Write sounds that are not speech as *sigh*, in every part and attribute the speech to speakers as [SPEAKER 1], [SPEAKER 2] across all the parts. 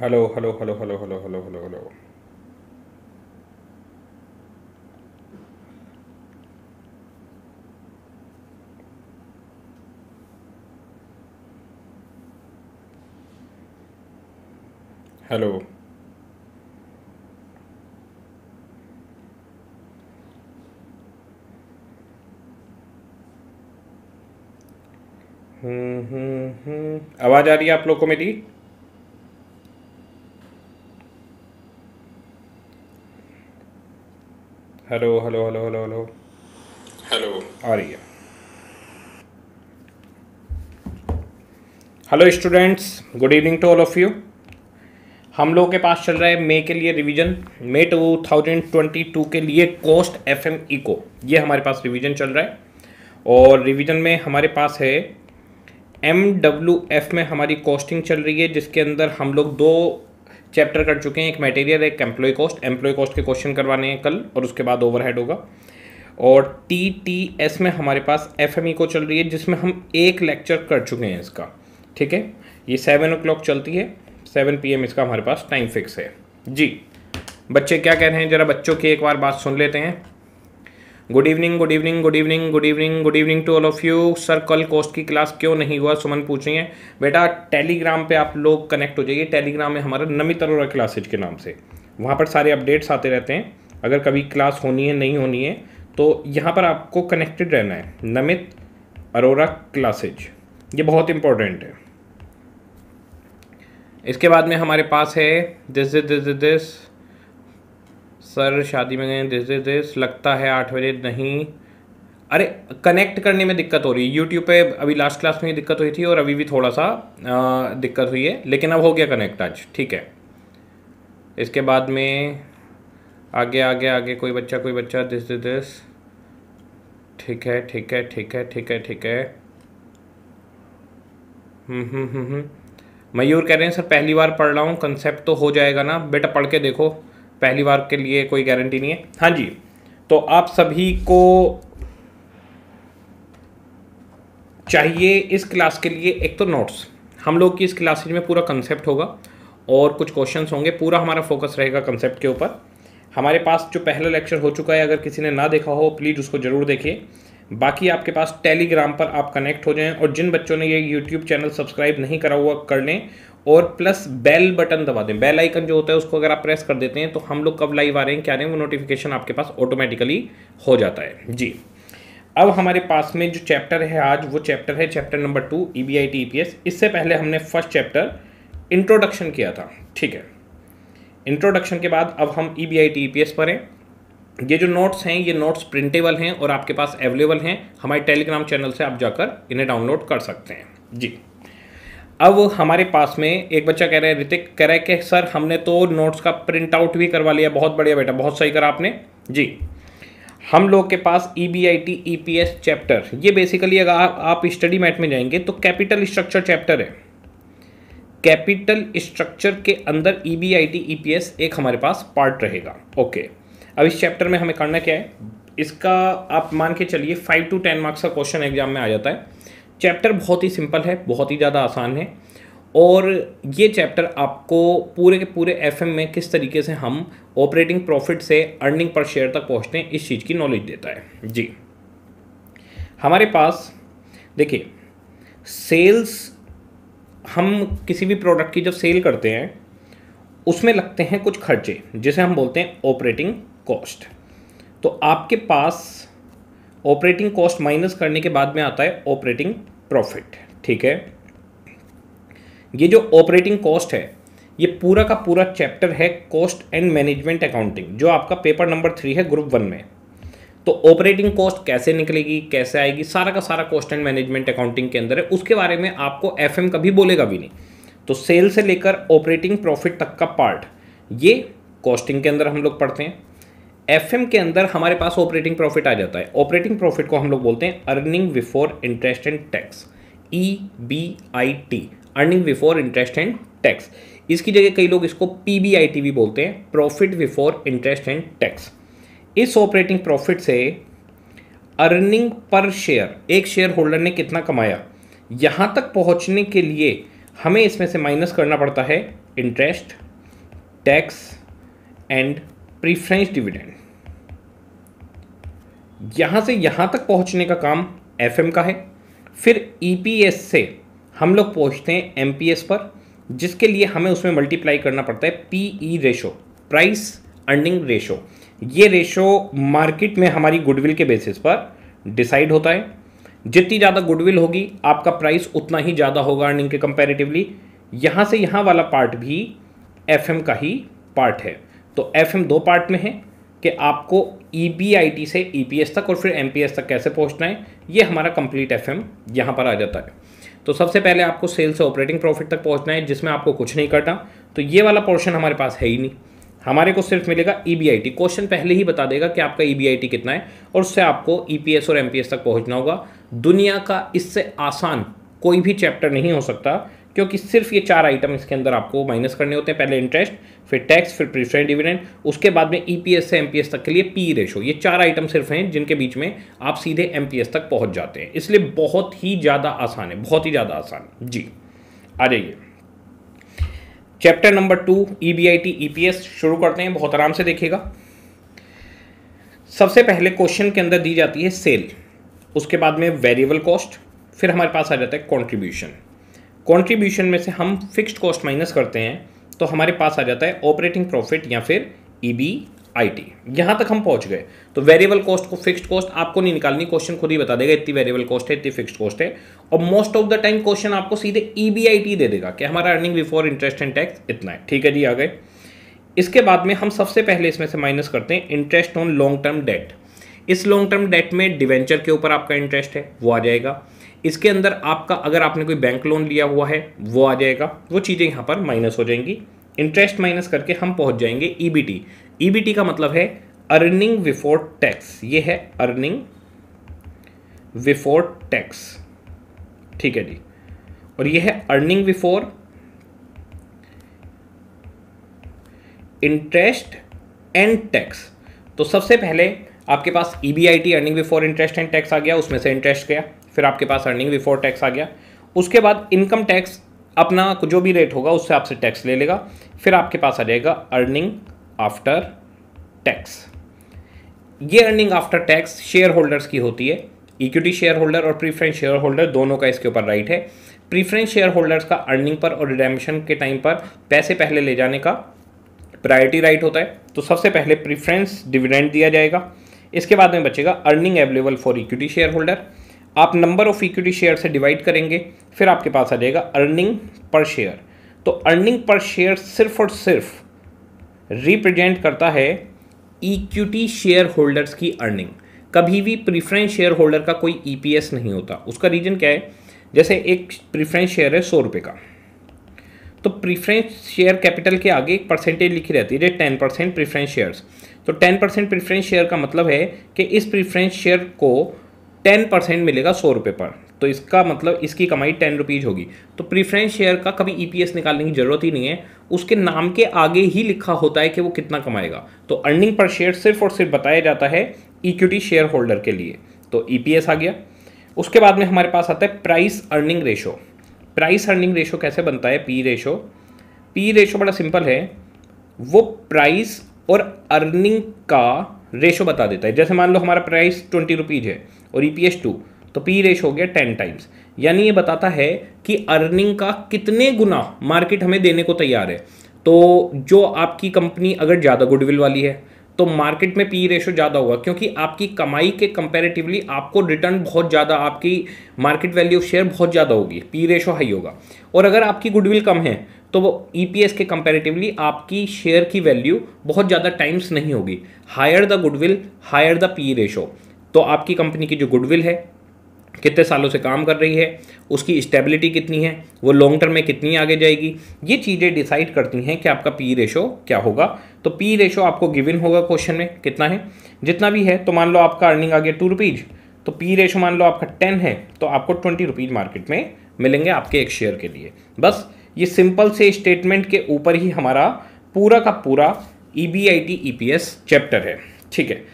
[SPEAKER 1] Hello hello hello hello hello hello hello hello hello hmm hmm hmm आवाज़ आ रही है आप लोग को मेरी hello hello hello hello hello hello आ रही है hello students good evening to all of you हम लोगों के पास चल रहा है मे के लिए revision May two thousand twenty two के लिए कोस्ट एफ एम इको ये हमारे पास रिवीजन चल रहा है और रिवीजन में हमारे पास है एम डब्ल्यू एफ में हमारी कॉस्टिंग चल रही है जिसके अंदर हम लोग दो चैप्टर कर चुके हैं एक मटेरियल एक एम्प्लॉय कॉस्ट एम्प्लॉय कॉस्ट के क्वेश्चन करवाने हैं कल और उसके बाद ओवरहेड होगा और टी टी एस में हमारे पास एफ एम ई को चल रही है जिसमें हम एक लेक्चर कर चुके हैं इसका ठीक है ये सेवन ओ क्लॉक चलती है सेवन पी एम इसका हमारे पास टाइम फिक्स है जी बच्चे क्या कह रहे हैं ज़रा बच्चों की एक बार बात सुन लेते हैं good evening good evening good evening good evening good evening to all of you sir कल कोस्ट की क्लास क्यों नहीं हुआ सुमन पूछ रही है बेटा टेलीग्राम पे आप लोग कनेक्ट हो जाइए टेलीग्राम में हमारा नमित अरोरा क्लासेज के नाम से वहाँ पर सारे अपडेट्स आते रहते हैं अगर कभी क्लास होनी है नहीं होनी है तो यहाँ पर आपको कनेक्टेड रहना है नमित अरोरा क्लासेज ये बहुत इंपॉर्टेंट है इसके बाद में हमारे पास है this this this this sir शादी में गए दिस दिस दिस लगता है आठ बजे नहीं अरे कनेक्ट करने में दिक्कत हो रही है यूट्यूब पे अभी लास्ट क्लास में ही दिक्कत हुई थी और अभी भी थोड़ा सा आ, दिक्कत हुई है लेकिन अब हो गया कनेक्ट आज ठीक है इसके बाद में आगे आगे आगे कोई बच्चा कोई बच्चा दिस दिस दिस ठीक है ठीक है ठीक है ठीक है ठीक है हम्म, हम्म, हम्म, मयूर कह रहे हैं सर पहली बार पढ़ रहा हूँ कंसेप्ट तो हो जाएगा ना बेटा पढ़ के देखो पहली बार के लिए कोई गारंटी नहीं है हाँ जी तो आप सभी को चाहिए इस क्लास के लिए एक तो नोट्स हम लोग की इस क्लासेज में पूरा कंसेप्ट होगा और कुछ क्वेश्चंस होंगे पूरा हमारा फोकस रहेगा कंसेप्ट के ऊपर हमारे पास जो पहला लेक्चर हो चुका है अगर किसी ने ना देखा हो प्लीज़ उसको ज़रूर देखिए बाकी आपके पास टेलीग्राम पर आप कनेक्ट हो जाएं और जिन बच्चों ने ये यूट्यूब चैनल सब्सक्राइब नहीं करा हुआ कर लें और प्लस बेल बटन दबा दें बेल आइकन जो होता है उसको अगर आप प्रेस कर देते हैं तो हम लोग कब लाइव आ रहे हैं क्या रहे हैं वो नोटिफिकेशन आपके पास ऑटोमेटिकली हो जाता है जी अब हमारे पास में जो चैप्टर है आज वो चैप्टर है chapter number two E B I T E P S इससे पहले हमने फर्स्ट चैप्टर इंट्रोडक्शन किया था ठीक है इंट्रोडक्शन के बाद अब हम E B I T E P S पर हैं ये जो नोट्स हैं ये नोट्स प्रिंटेबल हैं और आपके पास अवेलेबल हैं हमारे टेलीग्राम चैनल से आप जाकर इन्हें डाउनलोड कर सकते हैं जी अब हमारे पास में एक बच्चा कह रहा है ऋतिक कह रहा है कि सर हमने तो नोट्स का प्रिंट आउट भी करवा लिया बहुत बढ़िया बेटा बहुत सही करा आपने जी हम लोग के पास E B I T E P S chapter ये बेसिकली अगर आप, आप स्टडी मैट में जाएंगे तो कैपिटल स्ट्रक्चर चैप्टर है कैपिटल स्ट्रक्चर के अंदर E B I T E P S एक हमारे पास पार्ट रहेगा ओके अब इस चैप्टर में हमें करना क्या है इसका आप मान के चलिए फाइव टू टेन मार्क्स का क्वेश्चन एग्जाम में आ जाता है चैप्टर बहुत ही सिंपल है बहुत ही ज़्यादा आसान है और ये चैप्टर आपको पूरे के पूरे एफ में किस तरीके से हम ऑपरेटिंग प्रॉफिट से अर्निंग पर शेयर तक पहुँचते हैं इस चीज़ की नॉलेज देता है जी हमारे पास देखिए सेल्स हम किसी भी प्रोडक्ट की जब सेल करते हैं उसमें लगते हैं कुछ खर्चे जिसे हम बोलते हैं ऑपरेटिंग कॉस्ट तो आपके पास ऑपरेटिंग कॉस्ट माइनस करने के बाद में आता है ऑपरेटिंग प्रॉफिट ठीक है ये जो ऑपरेटिंग कॉस्ट है ये पूरा का पूरा चैप्टर है कॉस्ट एंड मैनेजमेंट अकाउंटिंग जो आपका पेपर नंबर थ्री है ग्रुप वन में तो ऑपरेटिंग कॉस्ट कैसे निकलेगी कैसे आएगी सारा का सारा कॉस्ट एंड मैनेजमेंट अकाउंटिंग के अंदर है उसके बारे में आपको एफ कभी बोलेगा भी नहीं तो सेल से लेकर ऑपरेटिंग प्रॉफिट तक का पार्ट ये कॉस्टिंग के अंदर हम लोग पढ़ते हैं एफ के अंदर हमारे पास ऑपरेटिंग प्रॉफिट आ जाता है ऑपरेटिंग प्रॉफिट को हम लोग बोलते हैं earning before interest and tax E B I T earning before interest and tax इसकी जगह कई लोग इसको पी बी आई टी भी बोलते हैं profit before interest and tax इस ऑपरेटिंग प्रॉफिट से अर्निंग पर शेयर एक शेयर होल्डर ने कितना कमाया यहाँ तक पहुँचने के लिए हमें इसमें से माइनस करना पड़ता है interest tax and preference dividend यहाँ से यहाँ तक पहुँचने का काम एफ का है फिर ई e से हम लोग पहुँचते हैं एम पर जिसके लिए हमें उसमें मल्टीप्लाई करना पड़ता है P E ratio price earning ratio ये रेशो मार्केट में हमारी गुडविल के बेसिस पर डिसाइड होता है जितनी ज़्यादा गुडविल होगी आपका प्राइस उतना ही ज़्यादा होगा अर्निंग के कंपैरेटिवली यहाँ से यहाँ वाला पार्ट भी एफ का ही पार्ट है तो एफ दो पार्ट में है कि आपको ई e से ई e तक और फिर एम तक कैसे पहुँचना है ये हमारा कंप्लीट एफ एम यहाँ पर आ जाता है तो सबसे पहले आपको सेल से ऑपरेटिंग प्रॉफिट तक पहुँचना है जिसमें आपको कुछ नहीं करना तो ये वाला पोर्शन हमारे पास है ही नहीं हमारे को सिर्फ मिलेगा ई e क्वेश्चन पहले ही बता देगा कि आपका ई कितना है और उससे आपको ई और एम तक पहुँचना होगा दुनिया का इससे आसान कोई भी चैप्टर नहीं हो सकता क्योंकि सिर्फ ये चार आइटम इसके अंदर आपको माइनस करने होते हैं पहले इंटरेस्ट फिर टैक्स फिर प्रिफरेंट डिविडेंड उसके बाद में ईपीएस e से एमपीएस तक के लिए पी रेशो ये चार आइटम सिर्फ हैं जिनके बीच में आप सीधे एमपीएस तक पहुंच जाते हैं इसलिए बहुत ही ज़्यादा आसान है बहुत ही ज़्यादा आसान जी आ जाइए chapter number two E B I T E P S शुरू करते हैं बहुत आराम से देखिएगा सबसे पहले क्वेश्चन के अंदर दी जाती है सेल उसके बाद में वेरिएबल कॉस्ट फिर हमारे पास आ जाता है कॉन्ट्रीब्यूशन कॉन्ट्रीब्यूशन में से हम फिक्स्ड कॉस्ट माइनस करते हैं तो हमारे पास आ जाता है ऑपरेटिंग प्रॉफिट या फिर ई बी आई टी यहां तक हम पहुंच गए तो वेरिएबल कॉस्ट को फिक्स्ड कॉस्ट आपको नहीं निकालनी क्वेश्चन खुद ही बता देगा इतनी वेरिएबल कॉस्ट है इतनी फिक्स्ड कॉस्ट है और most of the time question आपको सीधे ई बी आई टी दे देगा कि हमारा earning before interest and tax इतना है ठीक है जी आ गए इसके बाद में हम सबसे पहले इसमें से माइनस करते हैं interest on long term debt इस लॉन्ग टर्म डेट में डिवेंचर के ऊपर आपका इंटरेस्ट है वो आ जाएगा इसके अंदर आपका अगर आपने कोई बैंक लोन लिया हुआ है वो आ जाएगा वो चीज़ें यहाँ पर माइनस हो जाएंगी इंटरेस्ट माइनस करके हम पहुँच जाएंगे ई e ईबीटी e का मतलब है अर्निंग बिफोर टैक्स ये है अर्निंग बिफोर टैक्स ठीक है जी और ये है earning before interest and tax तो सबसे पहले आपके पास E B earning before interest and tax आ गया उसमें से इंटरेस्ट गया फिर आपके पास अर्निंग बिफोर टैक्स आ गया उसके बाद इनकम टैक्स अपना जो भी रेट होगा उससे आपसे टैक्स ले लेगा फिर आपके पास आ जाएगा अर्निंग आफ्टर टैक्स ये earning after tax share holders की होती है इक्विटी शेयर होल्डर और प्रीफरेंस शेयर होल्डर दोनों का इसके ऊपर राइट है प्रीफरेंस शेयर होल्डर्स का अर्निंग पर और रिडेम्पशन के टाइम पर पैसे पहले ले जाने का प्रायोरिटी राइट होता है तो सबसे पहले प्रीफ्रेंस डिविडेंड दिया जाएगा इसके बाद में बचेगा earning available for equity share holder आप नंबर ऑफ इक्विटी शेयर से डिवाइड करेंगे फिर आपके पास आ जाएगा अर्निंग पर शेयर तो अर्निंग पर शेयर सिर्फ और सिर्फ रिप्रेजेंट करता है इक्विटी शेयर होल्डर्स की अर्निंग कभी भी प्रीफरेंस शेयर होल्डर का कोई ईपीएस e नहीं होता उसका रीज़न क्या है जैसे एक प्रीफरेंस शेयर है सौ रुपये का तो प्रीफरेंस शेयर कैपिटल के आगे एक परसेंटेज लिखी रहती है टेन परसेंट प्रीफरेंस शेयर्स तो टेन परसेंट प्रीफरेंस शेयर का मतलब है कि इस प्रीफ्रेंस शेयर को टेन परसेंट मिलेगा सौ रुपये पर तो इसका मतलब इसकी कमाई टेन रुपीज़ होगी तो प्रीफ्रेंस शेयर का कभी ईपीएस e निकालने की ज़रूरत ही नहीं है उसके नाम के आगे ही लिखा होता है कि वो कितना कमाएगा तो अर्निंग पर शेयर सिर्फ और सिर्फ बताया जाता है इक्विटी शेयर होल्डर के लिए तो ई e आ गया उसके बाद में हमारे पास आता है price earning ratio price earning ratio कैसे बनता है पी रेशो पी रेशो बड़ा सिंपल है वो प्राइस और अर्निंग का रेशो बता देता है जैसे मान लो हमारा प्राइस ट्वेंटी रुपीज़ है और ई पी एस टू तो पी रेश हो गया टेन टाइम्स यानी ये बताता है कि अर्निंग का कितने गुना मार्केट हमें देने को तैयार है तो जो आपकी कंपनी अगर ज़्यादा गुडविल वाली है तो मार्केट में पी रेशो ज़्यादा होगा क्योंकि आपकी कमाई के कंपैरेटिवली आपको रिटर्न बहुत ज़्यादा आपकी मार्केट वैल्यू ऑफ शेयर बहुत ज़्यादा होगी पी रेशो हाई होगा और अगर आपकी गुडविल कम है तो वो ई e के कंपैरेटिवली आपकी शेयर की वैल्यू बहुत ज़्यादा टाइम्स नहीं होगी higher the goodwill higher the P ratio तो आपकी कंपनी की जो गुडविल है कितने सालों से काम कर रही है उसकी स्टेबिलिटी कितनी है वो लॉन्ग टर्म में कितनी आगे जाएगी ये चीज़ें डिसाइड करती हैं कि आपका पी रेशो क्या होगा तो पी रेशो आपको गिविन होगा क्वेश्चन में कितना है जितना भी है तो मान लो आपका अर्निंग आ गया टू रुपीज़ तो पी रेशो मान लो आपका टेन है तो आपको ट्वेंटी रुपीज़ मार्केट में मिलेंगे आपके एक शेयर के लिए बस ये सिंपल से स्टेटमेंट के ऊपर ही हमारा पूरा का पूरा E B I T E P S chapter है ठीक है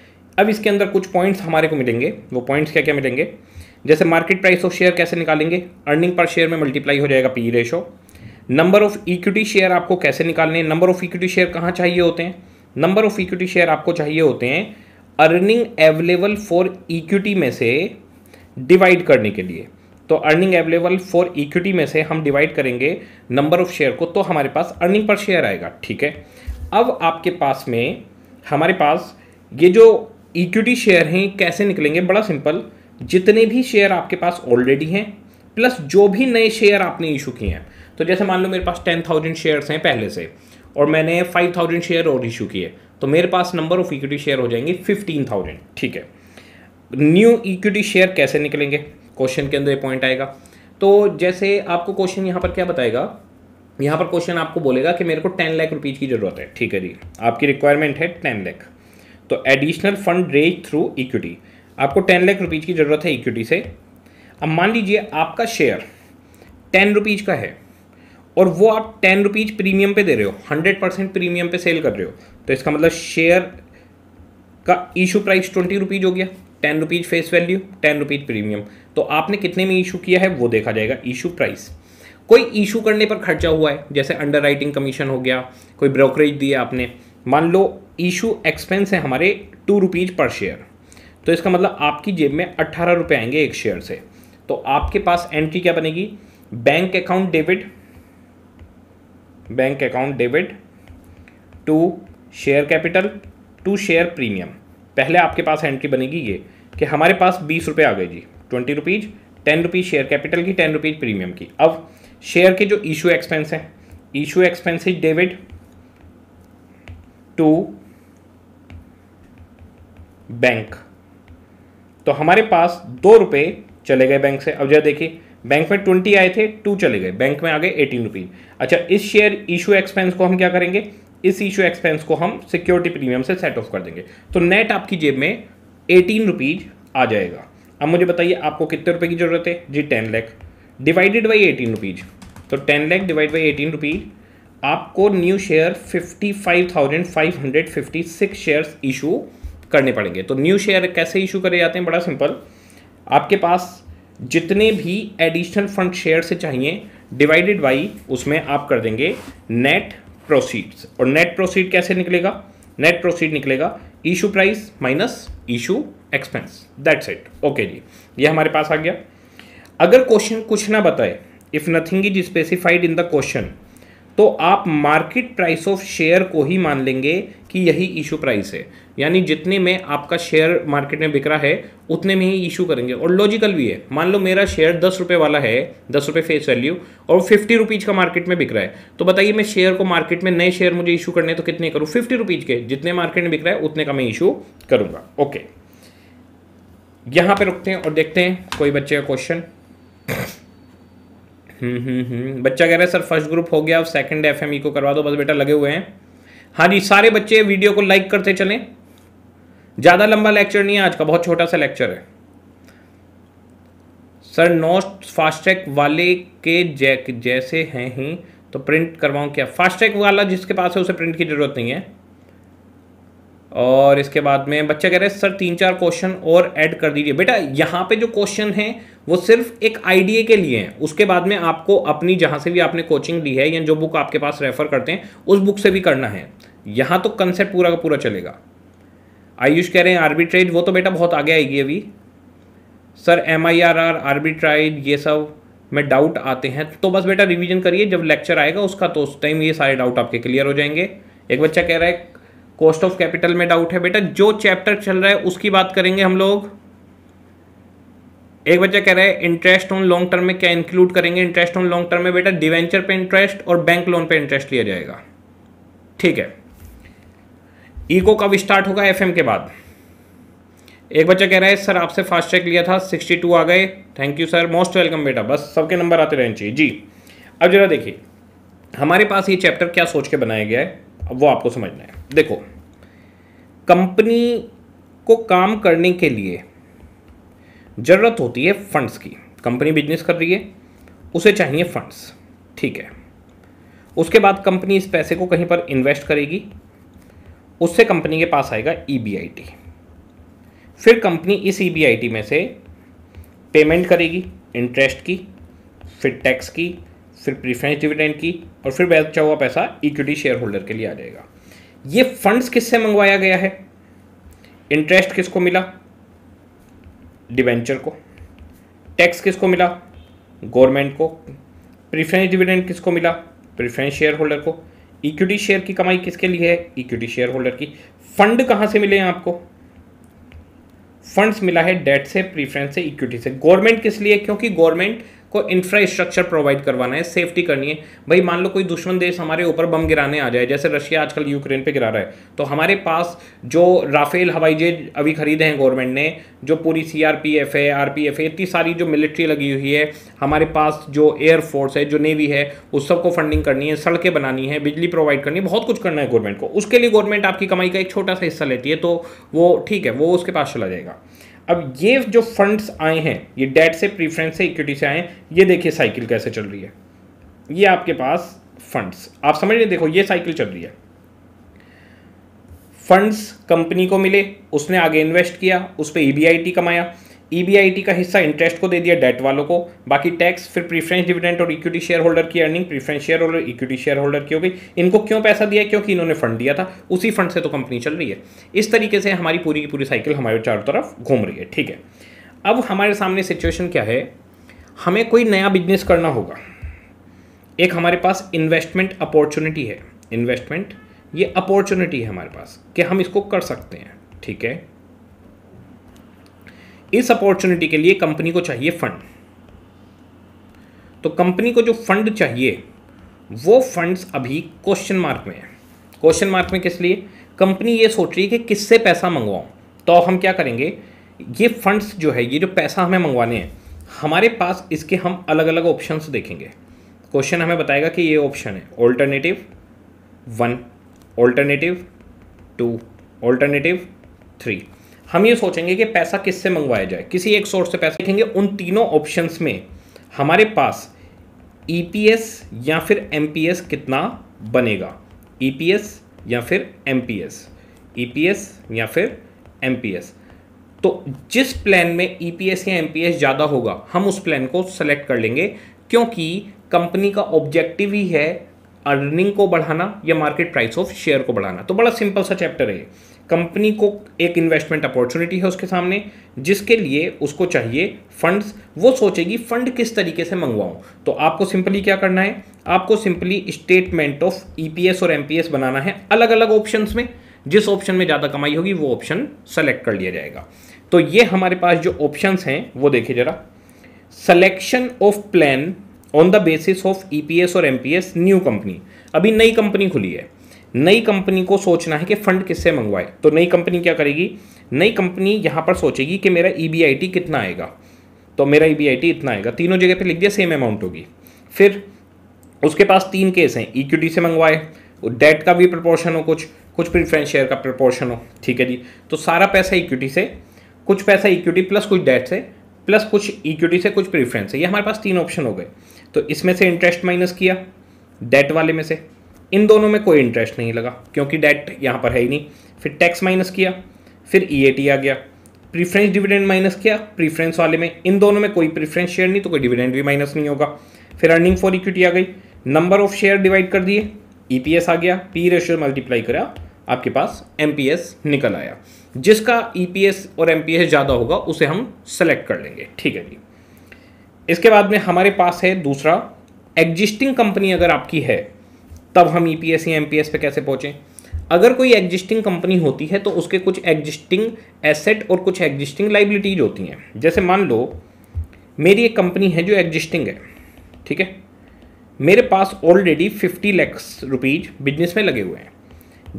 [SPEAKER 1] अब इसके अंदर कुछ पॉइंट्स हमारे को मिलेंगे वो पॉइंट्स क्या क्या मिलेंगे जैसे मार्केट प्राइस ऑफ शेयर कैसे निकालेंगे अर्निंग पर शेयर में मल्टीप्लाई हो जाएगा P ratio number of equity share आपको कैसे निकालने नंबर ऑफ इक्विटी शेयर कहाँ चाहिए होते हैं नंबर ऑफ इक्विटी शेयर आपको चाहिए होते हैं अर्निंग एवेलेबल फॉर इक्विटी में से डिवाइड करने के लिए तो अर्निंग एवेलेबल फॉर इक्विटी में से हम डिवाइड करेंगे नंबर ऑफ शेयर को तो हमारे पास अर्निंग पर शेयर आएगा ठीक है अब आपके पास में हमारे पास ये जो इक्विटी शेयर हैं कैसे निकलेंगे बड़ा सिंपल जितने भी शेयर आपके पास ऑलरेडी हैं प्लस जो भी नए शेयर आपने इशू किए हैं तो जैसे मान लो मेरे पास टेन थाउजेंड शेयर्स हैं पहले से और मैंने फाइव थाउजेंड शेयर और इशू किए तो मेरे पास नंबर ऑफ इक्विटी शेयर हो जाएंगे फिफ्टीन थाउजेंड ठीक है न्यू इक्विटी शेयर कैसे निकलेंगे क्वेश्चन के अंदर ये पॉइंट आएगा तो जैसे आपको क्वेश्चन यहाँ पर क्या बताएगा यहाँ पर क्वेश्चन आपको बोलेगा कि मेरे को टेन लाख रुपीज़ की ज़रूरत है ठीक है जी आपकी रिक्वायरमेंट है टेन लाख तो additional fund raise through equity आपको टेन लाख रुपीज़ की ज़रूरत है इक्विटी से अब मान लीजिए आपका शेयर टेन रुपीज़ का है और वो आप टेन रुपीज़ प्रीमियम पे दे रहे हो हंड्रेड परसेंट प्रीमियम पे सेल कर रहे हो तो इसका मतलब शेयर का इशू प्राइस ट्वेंटी रुपीज़ हो गया ten rupees face value ten rupees premium तो आपने कितने में इशू किया है वो देखा जाएगा इशू प्राइस कोई इशू करने पर खर्चा हुआ है जैसे अंडर कमीशन हो गया कोई ब्रोकरेज दिया आपने मान लो इशू एक्सपेंस है हमारे टू रुपीज़ पर शेयर तो इसका मतलब आपकी जेब में अट्ठारह रुपये आएंगे एक शेयर से तो आपके पास एंट्री क्या बनेगी bank account debit bank account debit to share capital to share premium पहले आपके पास एंट्री बनेगी ये कि हमारे पास बीस रुपये आ गए जी twenty rupees ten rupees share capital की टेन रुपीज़ प्रीमियम की अब शेयर के जो इशू एक्सपेंस हैं issue expenses debit to bank तो हमारे पास दो रुपए चले गए बैंक से अब जरा देखिए बैंक में ट्वेंटी आए थे टू चले गए बैंक में आ गए एटीन रुपीज अच्छा इस शेयर इशू एक्सपेंस को हम क्या करेंगे इस इशू एक्सपेंस को हम सिक्योरिटी प्रीमियम से सेट ऑफ कर देंगे तो नेट आपकी जेब में एटीन रुपीज आ जाएगा अब मुझे बताइए आपको कितने रुपए की जरूरत है जी ten lakh divided by eighteen rupees तो ten lakh divide by eighteen rupees आपको न्यू शेयर 55,556 शेयर्स इशू करने पड़ेंगे तो न्यू शेयर कैसे इशू करे जाते हैं बड़ा सिंपल आपके पास जितने भी एडिशनल फंड शेयर से चाहिए डिवाइडेड बाई उसमें आप कर देंगे नेट प्रोसीड्स और नेट प्रोसीड कैसे निकलेगा नेट प्रोसीड निकलेगा issue price minus issue expense that's it okay जी ये हमारे पास आ गया अगर क्वेश्चन कुछ ना बताए if nothing is specified in the question तो आप मार्केट प्राइस ऑफ शेयर को ही मान लेंगे कि यही इशू प्राइस है यानी जितने में आपका शेयर मार्केट में बिक रहा है उतने में ही इशू करेंगे और लॉजिकल भी है मान लो मेरा शेयर दस रुपये वाला है दस रुपये फेस वैल्यू और फिफ्टी रुपीज़ का मार्केट में बिक रहा है तो बताइए मैं शेयर को मार्केट में नए शेयर मुझे इशू करने तो कितने करूँ फिफ्टी रुपीज़ के जितने मार्केट में बिक रहा है उतने का मैं इशू करूँगा ओके यहाँ पर रुकते हैं और देखते हैं कोई बच्चे का क्वेश्चन हम्म, हम्म, हम्म। बच्चा कह रहा है सर फर्स्ट ग्रुप हो गया अब सेकंड एफ e को करवा दो बस बेटा लगे हुए हैं हाँ जी सारे बच्चे वीडियो को लाइक करते चलें ज़्यादा लंबा लेक्चर नहीं है आज का बहुत छोटा सा लेक्चर है सर नोट फास्टैग वाले के जैक जैसे हैं ही तो प्रिंट करवाऊँ क्या फास्टैग वाला जिसके पास है उसे प्रिंट की ज़रूरत नहीं है और इसके बाद में बच्चा कह रहे हैं सर तीन चार क्वेश्चन और ऐड कर दीजिए बेटा यहाँ पे जो क्वेश्चन हैं वो सिर्फ एक आईडीए के लिए हैं उसके बाद में आपको अपनी जहाँ से भी आपने कोचिंग ली है या जो बुक आपके पास रेफर करते हैं उस बुक से भी करना है यहाँ तो कंसेप्ट पूरा का पूरा चलेगा आयुष कह रहे हैं आर्बिट्रेज वो तो बेटा बहुत आगे आएगी अभी sir M I R R arbitrage ये सब में डाउट आते हैं तो बस बेटा रिवीजन करिए जब लेक्चर आएगा उसका तो उस टाइम ये सारे डाउट आपके क्लियर हो जाएंगे एक बच्चा कह रहा है कॉस्ट ऑफ कैपिटल में डाउट है बेटा जो चैप्टर चल रहा है उसकी बात करेंगे हम लोग एक बच्चा कह रहा है इंटरेस्ट ऑन लॉन्ग टर्म में क्या इंक्लूड करेंगे इंटरेस्ट ऑन लॉन्ग टर्म में बेटा डिवेंचर पे इंटरेस्ट और बैंक लोन पे इंटरेस्ट लिया जाएगा ठीक है ईको कब स्टार्ट होगा एफएम के बाद एक बच्चा कह रहा है सर आपसे फास्ट ट्रैक लिया था सिक्सटी टू आ गए thank you sir most welcome बेटा बस सबके नंबर आते रहने चाहिए जी अब जरा देखिए हमारे पास ये चैप्टर क्या सोच के बनाया गया है अब वो आपको समझना है देखो कंपनी को काम करने के लिए ज़रूरत होती है फंड्स की कंपनी बिजनेस कर रही है उसे चाहिए फंड्स ठीक है उसके बाद कंपनी इस पैसे को कहीं पर इन्वेस्ट करेगी उससे कंपनी के पास आएगा ई e फिर कंपनी इस ई e में से पेमेंट करेगी इंटरेस्ट की फिर टैक्स की फिर प्रीफ्रेंस डिविडेंड की और फिर बचा हुआ पैसा इक्विटी शेयर होल्डर के लिए आ जाएगा ये फंड्स किससे मंगवाया गया है इंटरेस्ट किसको मिला डिवेंचर को टैक्स किसको मिला गवर्नमेंट को प्रीफरेंस डिविडेंड किसको मिला प्रीफरेंस शेयर होल्डर को इक्विटी शेयर की कमाई किसके लिए है इक्विटी शेयर होल्डर की फंड कहां से मिले हैं आपको फंड्स मिला है डेट से प्रीफरेंस से इक्विटी से गवर्नमेंट किस लिए क्योंकि गवर्नमेंट को इंफ्रास्ट्रक्चर प्रोवाइड करवाना है सेफ्टी करनी है भाई मान लो कोई दुश्मन देश हमारे ऊपर बम गिराने आ जाए जैसे रशिया आजकल यूक्रेन पे गिरा रहा है तो हमारे पास जो राफेल हवाई जहाज अभी खरीदे हैं गवर्नमेंट ने जो पूरी सी आर पी एफ है आर पी एफ है इतनी सारी जो मिलिट्री लगी हुई है हमारे पास जो एयरफोर्स है जो नेवी है उस सबको फंडिंग करनी है सड़कें बनानी है बिजली प्रोवाइड करनी है बहुत कुछ करना है गवर्नमेंट को उसके लिए गवर्नमेंट आपकी कमाई का एक छोटा सा हिस्सा लेती है तो वो ठीक है वो उसके पास चला जाएगा अब ये जो फंड्स आए हैं ये डेट से प्रीफरेंस से इक्विटी से आए हैं ये देखिए साइकिल कैसे चल रही है ये आपके पास फंड्स आप समझ रहे देखो ये साइकिल चल रही है फंड्स कंपनी को मिले उसने आगे इन्वेस्ट किया उस पर ई e कमाया ईबीआईटी e का हिस्सा इंटरेस्ट को दे दिया डेट वालों को बाकी टैक्स फिर प्रीफरेंस डिविडेंट और इक्विटी शेयर होल्डर की earning preference share holder equity share holder की हो गई इनको क्यों पैसा दिया क्योंकि इन्होंने फंड दिया था उसी फंड से तो कंपनी चल रही है इस तरीके से हमारी पूरी की पूरी साइकिल हमारे चारों तरफ घूम रही है ठीक है अब हमारे सामने सिचुएशन क्या है हमें कोई नया बिजनेस करना होगा एक हमारे पास इन्वेस्टमेंट अपॉर्चुनिटी है इन्वेस्टमेंट ये अपॉर्चुनिटी है हमारे पास कि हम इसको कर सकते हैं ठीक है इस अपॉर्चुनिटी के लिए कंपनी को चाहिए फंड तो कंपनी को जो फंड चाहिए वो फंड्स अभी क्वेश्चन मार्क में है क्वेश्चन मार्क में किस लिए कंपनी ये सोच रही है कि किससे पैसा मंगवाऊं तो हम क्या करेंगे ये फंड्स जो है ये जो पैसा हमें मंगवाने हैं हमारे पास इसके हम अलग अलग ऑप्शन देखेंगे क्वेश्चन हमें बताएगा कि ये ऑप्शन है alternative one alternative two alternative three हम ये सोचेंगे कि पैसा किससे मंगवाया जाए किसी एक सोर्स से पैसा देखेंगे उन तीनों ऑप्शंस में हमारे पास ईपीएस e या फिर एमपीएस कितना बनेगा ईपीएस e या फिर एमपीएस ईपीएस e या फिर एमपीएस तो जिस प्लान में ईपीएस या एमपीएस ज़्यादा होगा हम उस प्लान को सेलेक्ट कर लेंगे क्योंकि कंपनी का ऑब्जेक्टिव ही है अर्निंग को बढ़ाना या मार्केट प्राइस ऑफ शेयर को बढ़ाना तो बड़ा सिंपल सा चैप्टर है कंपनी को एक इन्वेस्टमेंट अपॉर्चुनिटी है उसके सामने जिसके लिए उसको चाहिए फंड्स वो सोचेगी फंड किस तरीके से मंगवाऊं तो आपको सिंपली क्या करना है आपको सिंपली स्टेटमेंट ऑफ ईपीएस और एमपीएस बनाना है अलग अलग ऑप्शन में जिस ऑप्शन में ज़्यादा कमाई होगी वो ऑप्शन सेलेक्ट कर लिया जाएगा तो ये हमारे पास जो ऑप्शन हैं वो देखिए जरा selection of plan on the basis of EPS और एम न्यू कंपनी अभी नई कंपनी खुली है नई कंपनी को सोचना है कि फंड किससे मंगवाए तो नई कंपनी क्या करेगी नई कंपनी यहां पर सोचेगी कि मेरा ई e कितना आएगा तो मेरा ई e इतना आएगा तीनों जगह पर लिख दिया सेम अमाउंट होगी फिर उसके पास तीन केस हैं इक्विटी से मंगवाए डेट का भी प्रपोर्शन हो कुछ कुछ प्रिफरेंस शेयर का प्रपोर्शन हो ठीक है जी तो सारा पैसा इक्विटी से कुछ पैसा इक्विटी प्लस कुछ डेट से प्लस कुछ इक्विटी से कुछ प्रिफ्रेंस है ये हमारे पास तीन ऑप्शन हो गए तो इसमें से इंटरेस्ट माइनस किया डेट वाले में से इन दोनों में कोई इंटरेस्ट नहीं लगा क्योंकि डेट यहाँ पर है ही नहीं फिर टैक्स माइनस किया फिर ई e आ गया प्रीफ्रेंस डिविडेंड माइनस किया प्रीफरेंस वाले में इन दोनों में कोई प्रीफ्रेंस शेयर नहीं तो कोई डिविडेंड भी माइनस नहीं होगा फिर अर्निंग फॉर इक्विटी आ गई नंबर ऑफ शेयर डिवाइड कर दिए ईपीएस e आ गया पी रेशियो मल्टीप्लाई करा आपके पास एमपीएस निकल आया जिसका ईपीएस e और एमपीएस ज़्यादा होगा उसे हम सेलेक्ट कर लेंगे ठीक है जी इसके बाद में हमारे पास है दूसरा एग्जिस्टिंग कंपनी अगर आपकी है तब हम ई पी एस या एम पी एस पे कैसे पहुँचें अगर कोई एग्जिस्टिंग कंपनी होती है तो उसके कुछ एग्जिस्टिंग एसेट और कुछ एग्जिस्टिंग लाइबिलिटीज होती हैं जैसे मान लो मेरी एक कंपनी है जो एग्जिस्टिंग है ठीक है मेरे पास already fifty lakhs rupees business में लगे हुए हैं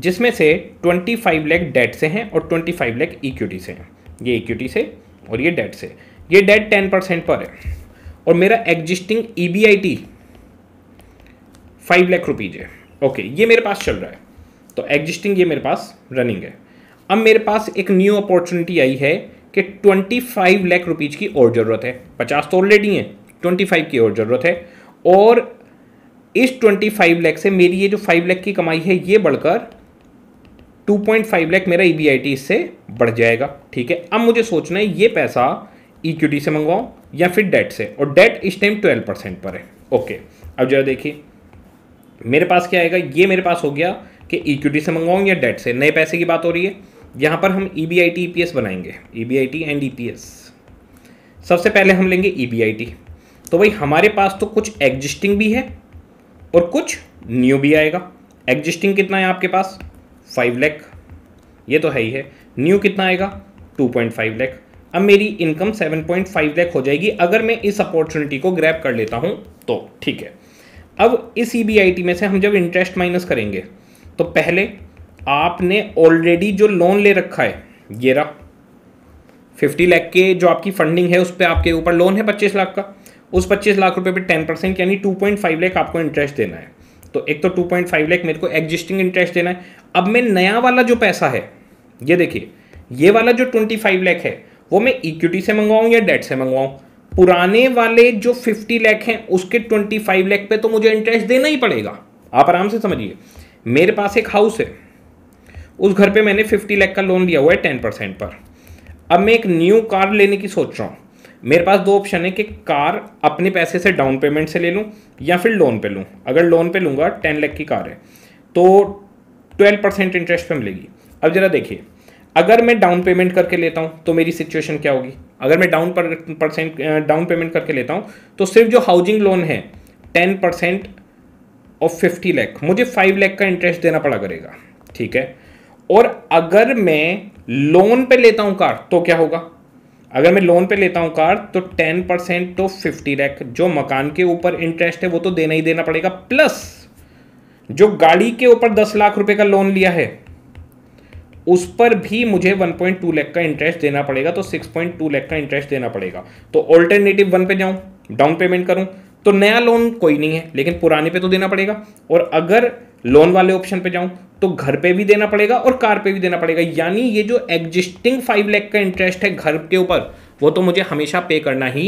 [SPEAKER 1] जिसमें से ट्वेंटी फाइव लैख डेट से हैं और ट्वेंटी फाइव लैख इक्विटी से हैं ये इक्विटी से और ये डेट से ये डेट टेन परसेंट पर है और मेरा existing E B I T five lakh rupees है ओके ये मेरे पास चल रहा है तो एग्जिस्टिंग ये मेरे पास रनिंग है अब मेरे पास एक न्यू अपॉर्चुनिटी आई है कि ट्वेंटी फाइव लाख रुपीज़ की और ज़रूरत है पचास तो ऑलरेडी है ट्वेंटी फाइव की और ज़रूरत है और इस ट्वेंटी फाइव लैख से मेरी ये जो फाइव लैख की कमाई है ये बढ़कर टू पॉइंट फाइव लाख मेरा ई e इससे बढ़ जाएगा ठीक है अब मुझे सोचना है ये पैसा इक्विटी से मंगवाऊँ या फिर डेट से और डेट इस टाइम ट्वेल्व परसेंट पर है ओके अब जरा देखिए मेरे पास क्या आएगा ये मेरे पास हो गया कि इक्विटी से मंगवाऊँ या डेट से नए पैसे की बात हो रही है यहाँ पर हम E B I T E P S बनाएंगे E B I T and E P S सबसे पहले हम लेंगे ई बी आई टी तो भाई हमारे पास तो कुछ एग्जिस्टिंग भी है और कुछ न्यू भी आएगा एग्जिस्टिंग कितना है आपके पास फाइव लैख ये तो है ही है न्यू कितना आएगा टू पॉइंट फाइव लैख अब मेरी income seven point five lakh हो जाएगी अगर मैं इस अपॉर्चुनिटी को ग्रैप कर लेता हूँ तो ठीक है अब इस ई e में से हम जब इंटरेस्ट माइनस करेंगे तो पहले आपने ऑलरेडी जो लोन ले रखा है ये रहा फिफ्टी लाख के जो आपकी फंडिंग है उस पर आपके ऊपर लोन है पच्चीस लाख का उस पच्चीस लाख रुपए पे टेन परसेंट यानी टू पॉइंट फाइव लाख आपको इंटरेस्ट देना है तो एक तो टू पॉइंट फाइव लेख मेरे को एग्जिस्टिंग इंटरेस्ट देना है अब मैं नया वाला जो पैसा है ये देखिए ये वाला जो ट्वेंटी फाइव लैख है वो मैं इक्विटी से मंगवाऊँ या डेट से मंगवाऊँ पुराने वाले जो 50 लाख हैं उसके 25 लाख पे तो मुझे इंटरेस्ट देना ही पड़ेगा आप आराम से समझिए मेरे पास एक हाउस है उस घर पे मैंने 50 लाख का लोन लिया हुआ है 10 परसेंट पर अब मैं एक न्यू कार लेने की सोच रहा हूँ मेरे पास दो ऑप्शन है कि कार अपने पैसे से डाउन पेमेंट से ले लूँ या फिर लोन पे लूँ अगर लोन पे लूँगा टेन लाख की कार है तो ट्वेल्व परसेंट इंटरेस्ट पर मिलेगी अब ज़रा देखिए अगर मैं डाउन पेमेंट करके लेता हूँ तो मेरी सिचुएशन क्या होगी अगर मैं डाउन परसेंट डाउन पेमेंट करके लेता हूँ तो सिर्फ जो हाउसिंग लोन है ten percent of fifty lakh मुझे फाइव लैख का इंटरेस्ट देना पड़ा करेगा ठीक है और अगर मैं लोन पे लेता हूँ कार तो क्या होगा अगर मैं लोन पे लेता हूँ कार तो टेन परसेंट तो फिफ्टी लैख जो मकान के ऊपर इंटरेस्ट है वो तो देना ही देना पड़ेगा प्लस जो गाड़ी के ऊपर दस लाख रुपए का लोन लिया है उस पर भी मुझे 1.2 लाख का इंटरेस्ट देना पड़ेगा तो 6.2 लाख का इंटरेस्ट देना पड़ेगा तो ऑल्टरनेटिव वन पे जाऊं डाउन पेमेंट करूं तो नया लोन कोई नहीं है लेकिन पुराने पे तो देना पड़ेगा और अगर लोन वाले ऑप्शन पे जाऊं तो घर पे भी देना पड़ेगा और कार पे भी देना पड़ेगा यानी ये जो एग्जिस्टिंग फाइव लैख का इंटरेस्ट है घर के ऊपर वो तो मुझे हमेशा पे करना ही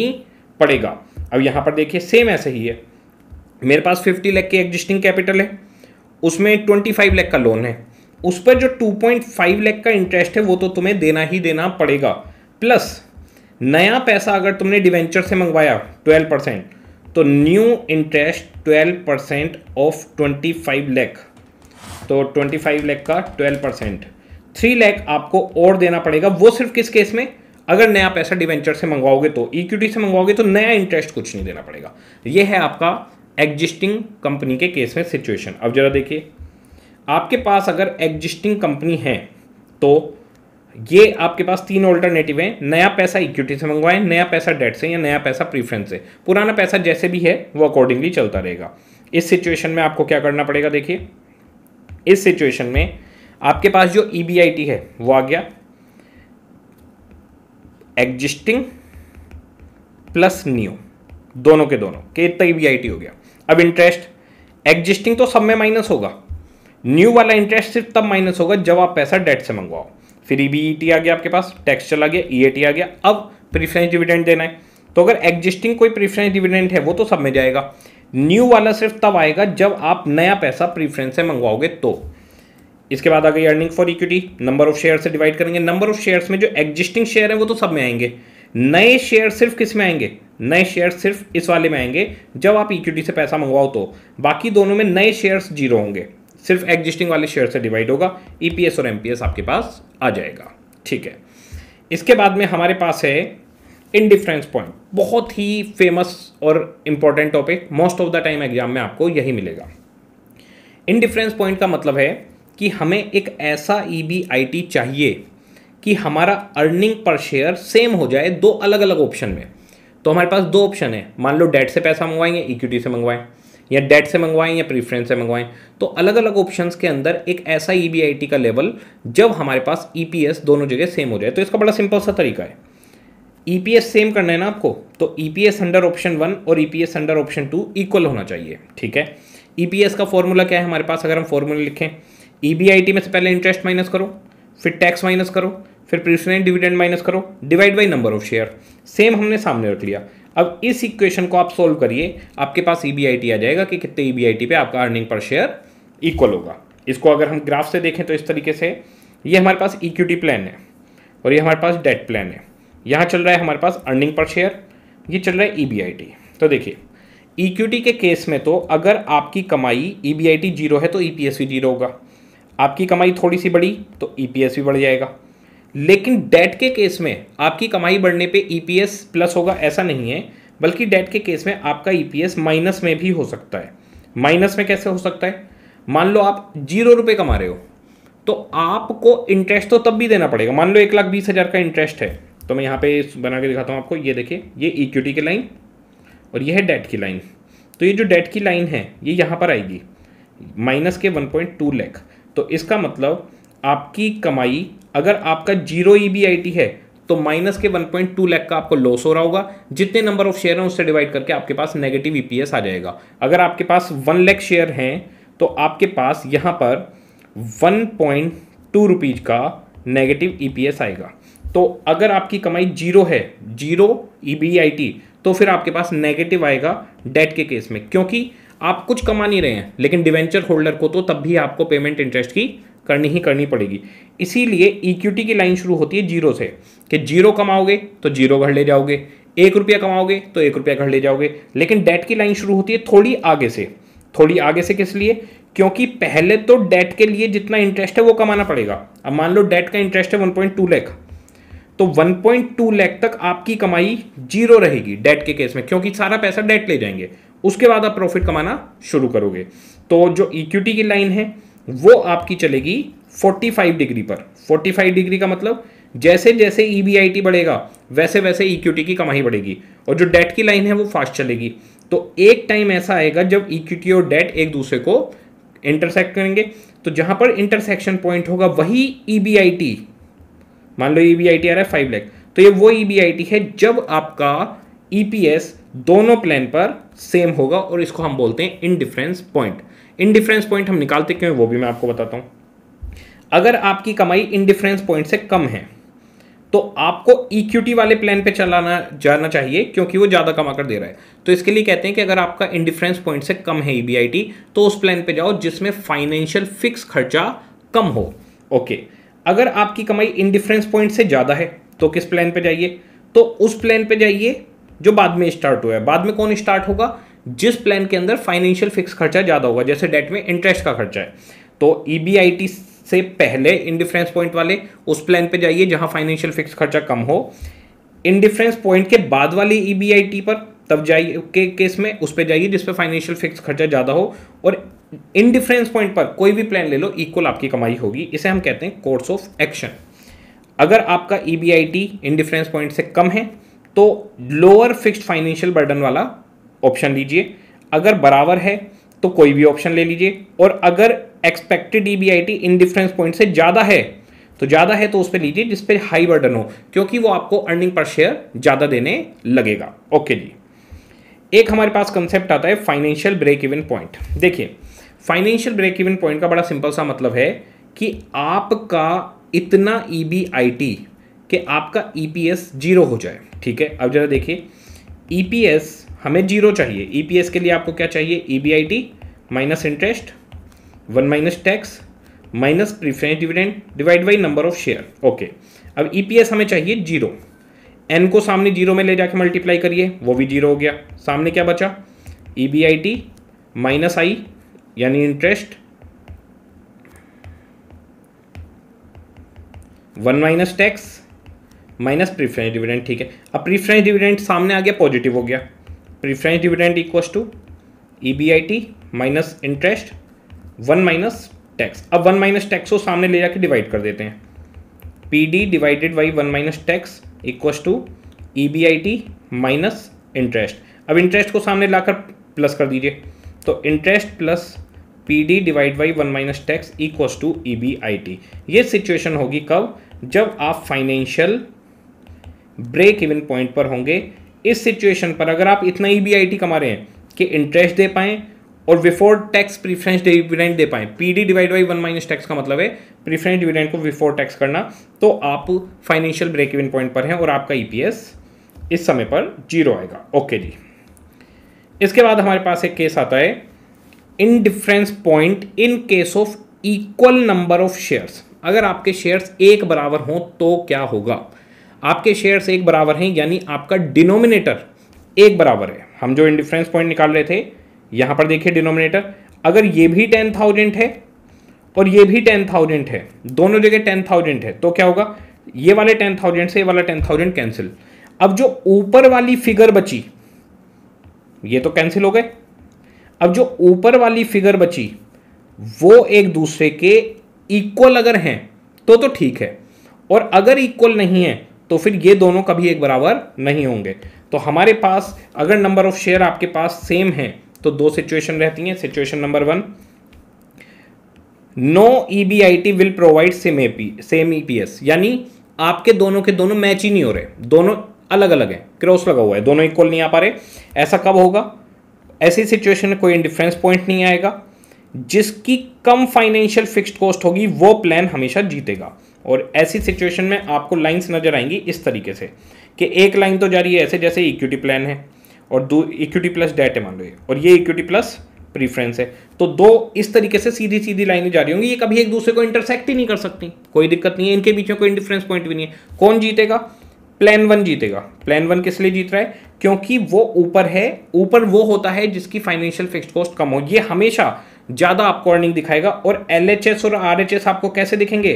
[SPEAKER 1] पड़ेगा अब यहाँ पर देखिए सेम ऐसे ही है मेरे पास फिफ्टी लैख की एग्जिस्टिंग कैपिटल है उसमें ट्वेंटी फाइव का लोन है उस पर जो 2.5 लैख का इंटरेस्ट है वो तो तुम्हें देना ही देना पड़ेगा प्लस नया पैसा अगर तुमने डिवेंचर से मंगवाया 12 परसेंट तो new interest 12 percent of 25 lakh तो 25 लाख का 12 परसेंट थ्री लैख आपको और देना पड़ेगा वो सिर्फ किस केस में अगर नया पैसा डिवेंचर से मंगवाओगे तो इक्विटी e से मंगवाओगे तो नया इंटरेस्ट कुछ नहीं देना पड़ेगा ये है आपका एग्जिस्टिंग कंपनी के केस में सिचुएशन अब जरा देखिए आपके पास अगर एग्जिस्टिंग कंपनी है तो ये आपके पास तीन ऑल्टरनेटिव हैं नया पैसा इक्विटी से मंगवाएं नया पैसा डेट से या नया पैसा प्रीफरेंस से पुराना पैसा जैसे भी है वो अकॉर्डिंगली चलता रहेगा इस सिचुएशन में आपको क्या करना पड़ेगा देखिए इस सिचुएशन में आपके पास जो ई e है वो आ गया एग्जिस्टिंग प्लस न्यू दोनों के दोनों के इतना ई e हो गया अब इंटरेस्ट एग्जिस्टिंग तो सब में माइनस होगा न्यू वाला इंटरेस्ट सिर्फ तब माइनस होगा जब आप पैसा डेट से मंगवाओ फिर ई आ गया आपके पास टैक्स चला गया ई आ गया अब प्रीफरेंस डिविडेंड देना है तो अगर एग्जिस्टिंग कोई प्रीफरेंस डिविडेंड है वो तो सब में जाएगा न्यू वाला सिर्फ तब आएगा जब आप नया पैसा प्रीफरेंस से मंगवाओगे तो इसके बाद आ गई earning for equity number of share से डिवाइड करेंगे नंबर ऑफ शेयर में जो एग्जिस्टिंग शेयर है वो तो सब में आएंगे नए शेयर सिर्फ किस में आएंगे नए शेयर सिर्फ इस वाले में आएंगे जब आप इक्विटी से पैसा मंगवाओ तो बाकी दोनों में नए शेयर्स जीरो होंगे सिर्फ एग्जिस्टिंग वाले शेयर से डिवाइड होगा ईपीएस e और एम आपके पास आ जाएगा ठीक है इसके बाद में हमारे पास है इनडिफरेंस पॉइंट बहुत ही फेमस और important topic most of the time exam में आपको यही मिलेगा इनडिफरेंस पॉइंट का मतलब है कि हमें एक ऐसा ई e चाहिए कि हमारा अर्निंग पर शेयर सेम हो जाए दो अलग अलग ऑप्शन में तो हमारे पास दो ऑप्शन है मान लो डेट से पैसा मंगवाएंगे इक्विटी से मंगवाएं या डेट से मंगवाएं या प्रीफ्रेंस से मंगवाएं तो अलग अलग ऑप्शन के अंदर एक ऐसा ई e का लेवल जब हमारे पास ई e दोनों जगह सेम हो जाए तो इसका बड़ा सिंपल सा तरीका है ई e सेम करना है ना आपको तो ई अंडर ऑप्शन वन और E under option two equal होना चाहिए ठीक है ई का फॉर्मूला क्या है हमारे पास अगर हम फॉर्मूला लिखें ई में से पहले इंटरेस्ट माइनस करो फिर टैक्स माइनस करो फिर प्रीफरेंस डिविडेंड माइनस करो divide by number of share same हमने सामने रख लिया अब इस इक्वेशन को आप सोल्व करिए आपके पास ई e आ जाएगा कि कितने ई e पे आपका अर्निंग पर शेयर इक्वल होगा इसको अगर हम ग्राफ से देखें तो इस तरीके से ये हमारे पास इक्विटी प्लान है और ये हमारे पास डेट प्लान है यहाँ चल रहा है हमारे पास अर्निंग पर शेयर ये चल रहा है ई e तो देखिए इक्विटी के केस में तो अगर आपकी कमाई ई बी जीरो है तो ई पी जीरो होगा आपकी कमाई थोड़ी सी बढ़ी तो ई पी बढ़ जाएगा लेकिन डेट के केस में आपकी कमाई बढ़ने पे ईपीएस e प्लस होगा ऐसा नहीं है बल्कि डेट के केस में आपका ईपीएस e माइनस में भी हो सकता है माइनस में कैसे हो सकता है मान लो आप जीरो रुपये कमा रहे हो तो आपको इंटरेस्ट तो तब भी देना पड़ेगा मान लो एक लाख बीस हज़ार का इंटरेस्ट है तो मैं यहाँ पे बना के दिखाता हूँ आपको ये देखिए ये इक्विटी की लाइन और ये है डेट की लाइन तो ये जो डेट की लाइन है ये यहाँ पर आएगी माइनस के वन पॉइंट टू लैख तो इसका मतलब आपकी कमाई अगर आपका जीरो ई e है तो माइनस के 1.2 लाख का आपको लॉस हो रहा होगा जितने नंबर ऑफ शेयर हैं उससे डिवाइड करके आपके पास नेगेटिव ईपीएस e आ जाएगा अगर आपके पास वन लाख शेयर हैं तो आपके पास यहां पर वन पॉइंट टू रुपीज़ का नेगेटिव ईपीएस e आएगा तो अगर आपकी कमाई जीरो है जीरो ई तो फिर आपके पास नेगेटिव आएगा डेट के केस में क्योंकि आप कुछ कमा नहीं रहे हैं लेकिन डिवेंचर होल्डर को तो तब भी आपको पेमेंट इंटरेस्ट की करनी ही करनी पड़ेगी इसीलिए इक्विटी e की लाइन शुरू होती है जीरो से कि जीरो कमाओगे तो जीरो घर ले जाओगे एक रुपया कमाओगे तो एक रुपया घर ले जाओगे लेकिन डेट की लाइन शुरू होती है थोड़ी आगे से थोड़ी आगे से किस लिए क्योंकि पहले तो डेट के लिए जितना इंटरेस्ट है वो कमाना पड़ेगा अब मान लो डेट का इंटरेस्ट है टू लैख तो टू लैख तक आपकी कमाई जीरो रहेगी डेट के केस में क्योंकि सारा पैसा डेट ले जाएंगे उसके बाद आप प्रॉफिट कमाना शुरू करोगे तो जो इक्विटी e की लाइन है वो आपकी चलेगी 45 डिग्री पर 45 डिग्री का मतलब जैसे जैसे ई e बढ़ेगा वैसे वैसे ई e की कमाई बढ़ेगी और जो डेट की लाइन है वो फास्ट चलेगी तो एक टाइम ऐसा आएगा जब ई e और डेट एक दूसरे को इंटरसेक्ट करेंगे तो जहां पर इंटरसेक्शन पॉइंट होगा वही ई मान लो ई आ रहा है फाइव लैख तो ये वो ई है जब आपका ई दोनों प्लान पर सेम होगा और इसको हम बोलते हैं इनडिफरेंस पॉइंट इनडिफरेंस पॉइंट हम निकालते क्यों हैं वो भी मैं आपको बताता हूँ अगर आपकी कमाई इनडिफरेंस पॉइंट से कम है तो आपको इक्विटी वाले प्लान पे चलाना जाना चाहिए क्योंकि वो ज़्यादा कमा कर दे रहा है तो इसके लिए कहते हैं कि अगर आपका इंडिफरेंस पॉइंट से कम है ई e तो उस प्लान पे जाओ जिसमें फाइनेंशियल फिक्स खर्चा कम हो ओके अगर आपकी कमाई इंडिफरेंस पॉइंट से ज़्यादा है तो किस प्लान पे जाइए तो उस प्लान पर जाइए जो बाद में स्टार्ट हुआ है बाद में कौन स्टार्ट होगा जिस प्लान के अंदर फाइनेंशियल फिक्स खर्चा ज़्यादा होगा जैसे डेट में इंटरेस्ट का खर्चा है तो ई e से पहले इंडिफरेंस पॉइंट वाले उस प्लान पे जाइए जहां फाइनेंशियल फिक्स खर्चा कम हो इंडिफरेंस पॉइंट के बाद वाली ई e पर तब जाइए के केस में उस पर जाइए जिस पर फाइनेंशियल फिक्स खर्चा ज़्यादा हो और इंडिफरेंस पॉइंट पर कोई भी प्लान ले लो इक्वल आपकी कमाई होगी इसे हम कहते हैं कोर्स ऑफ एक्शन अगर आपका E B I T indifference point से कम है तो लोअर फिक्स्ड फाइनेंशियल बर्डन वाला ऑप्शन लीजिए अगर बराबर है तो कोई भी ऑप्शन ले लीजिए और अगर expected E indifference point से ज़्यादा है तो ज़्यादा है तो उस पर लीजिए जिस पर हाई बर्डन हो क्योंकि वो आपको अर्निंग पर शेयर ज़्यादा देने लगेगा ओके जी एक हमारे पास कंसेप्ट आता है फाइनेंशियल ब्रेक इवन पॉइंट देखिए फाइनेंशियल ब्रेक इवन पॉइंट का बड़ा सिंपल सा मतलब है कि आपका इतना ई e कि आपका ई e जीरो हो जाए ठीक है अब जरा देखिए ई e हमें जीरो चाहिए ईपीएस e के लिए आपको क्या चाहिए EBIT minus interest one minus tax minus preference dividend divide by number of share okay अब ईपीएस e हमें चाहिए जीरो एन को सामने जीरो में ले जाके मल्टीप्लाई करिए वो भी जीरो हो गया सामने क्या बचा E B I T minus I यानी interest one minus tax minus preference dividend ठीक है अब प्रीफरेंस डिविडेंड सामने आ गया पॉजिटिव हो गया preference dividend equals to E B I T minus interest one minus tax अब वन माइनस टैक्स को सामने ले जाके डिवाइड कर देते हैं P D divided by one minus tax equals to E B I T minus interest अब interest को सामने लाकर प्लस कर दीजिए तो interest plus P D divide by one minus tax equals to E B I T ये situation होगी कब जब आप फाइनेंशियल ब्रेक इवन पॉइंट पर होंगे इस सिचुएशन पर अगर आप इतना ई बी कमा रहे हैं कि इंटरेस्ट दे पाएं और बिफोर टैक्स प्रीफ्रेंस डिविडेंट दे पाएं P D divide by one minus tax का मतलब है प्रीफ्रेंस डिविडेंट को बिफोर टैक्स करना तो आप फाइनेंशियल ब्रेक इवन पॉइंट पर हैं और आपका ईपीएस e इस समय पर जीरो आएगा ओके जी इसके बाद हमारे पास एक केस आता है indifference point in case of equal number of shares अगर आपके शेयर्स एक बराबर हों तो क्या होगा आपके शेयर्स एक बराबर हैं यानी आपका डिनोमिनेटर एक बराबर है हम जो इंडिफ्रेंस पॉइंट निकाल रहे थे यहां पर देखिए डिनोमिनेटर अगर ये भी टेन थाउजेंड है और ये भी टेन थाउजेंड है दोनों जगह टेन थाउजेंड है तो क्या होगा ये वाले टेन थाउजेंड से ये वाला टेन थाउजेंड कैंसिल अब जो ऊपर वाली फिगर बची ये तो कैंसिल हो गए अब जो ऊपर वाली फिगर बची वो एक दूसरे के इक्वल अगर हैं तो तो ठीक है और अगर इक्वल नहीं है तो फिर ये दोनों कभी एक बराबर नहीं होंगे तो हमारे पास अगर नंबर ऑफ शेयर आपके पास सेम है तो दो सिचुएशन रहती हैं situation number one no E B I T will provide same A P same E P S यानी आपके दोनों के दोनों मैच ही नहीं हो रहे दोनों अलग अलग हैं क्रॉस लगा हुआ है दोनों इक्वल नहीं आ पा रहे ऐसा कब होगा ऐसी सिचुएशन में कोई इंडिफरेंस पॉइंट नहीं आएगा जिसकी कम फाइनेंशियल फिक्स्ड कॉस्ट होगी वो प्लान हमेशा जीतेगा और ऐसी सिचुएशन में आपको लाइंस नज़र आएंगी इस तरीके से कि एक लाइन तो जा रही है ऐसे जैसे इक्विटी प्लान है और दो इक्विटी प्लस डेट है मान लो ये और ये इक्विटी प्लस प्रीफ्रेंस है तो दो इस तरीके से सीधी सीधी लाइनें जा रही होंगी ये कभी एक दूसरे को इंटरसेक्ट ही नहीं कर सकती कोई दिक्कत नहीं है इनके बीच में कोई डिफरेंस पॉइंट भी नहीं है कौन जीतेगा प्लान वन जीतेगा प्लान वन किस लिए जीत रहा है क्योंकि वो ऊपर है ऊपर वो होता है जिसकी फाइनेंशियल फिक्स कॉस्ट कम हो ये हमेशा ज़्यादा आपको अर्निंग दिखाएगा और एल और आर आपको कैसे दिखेंगे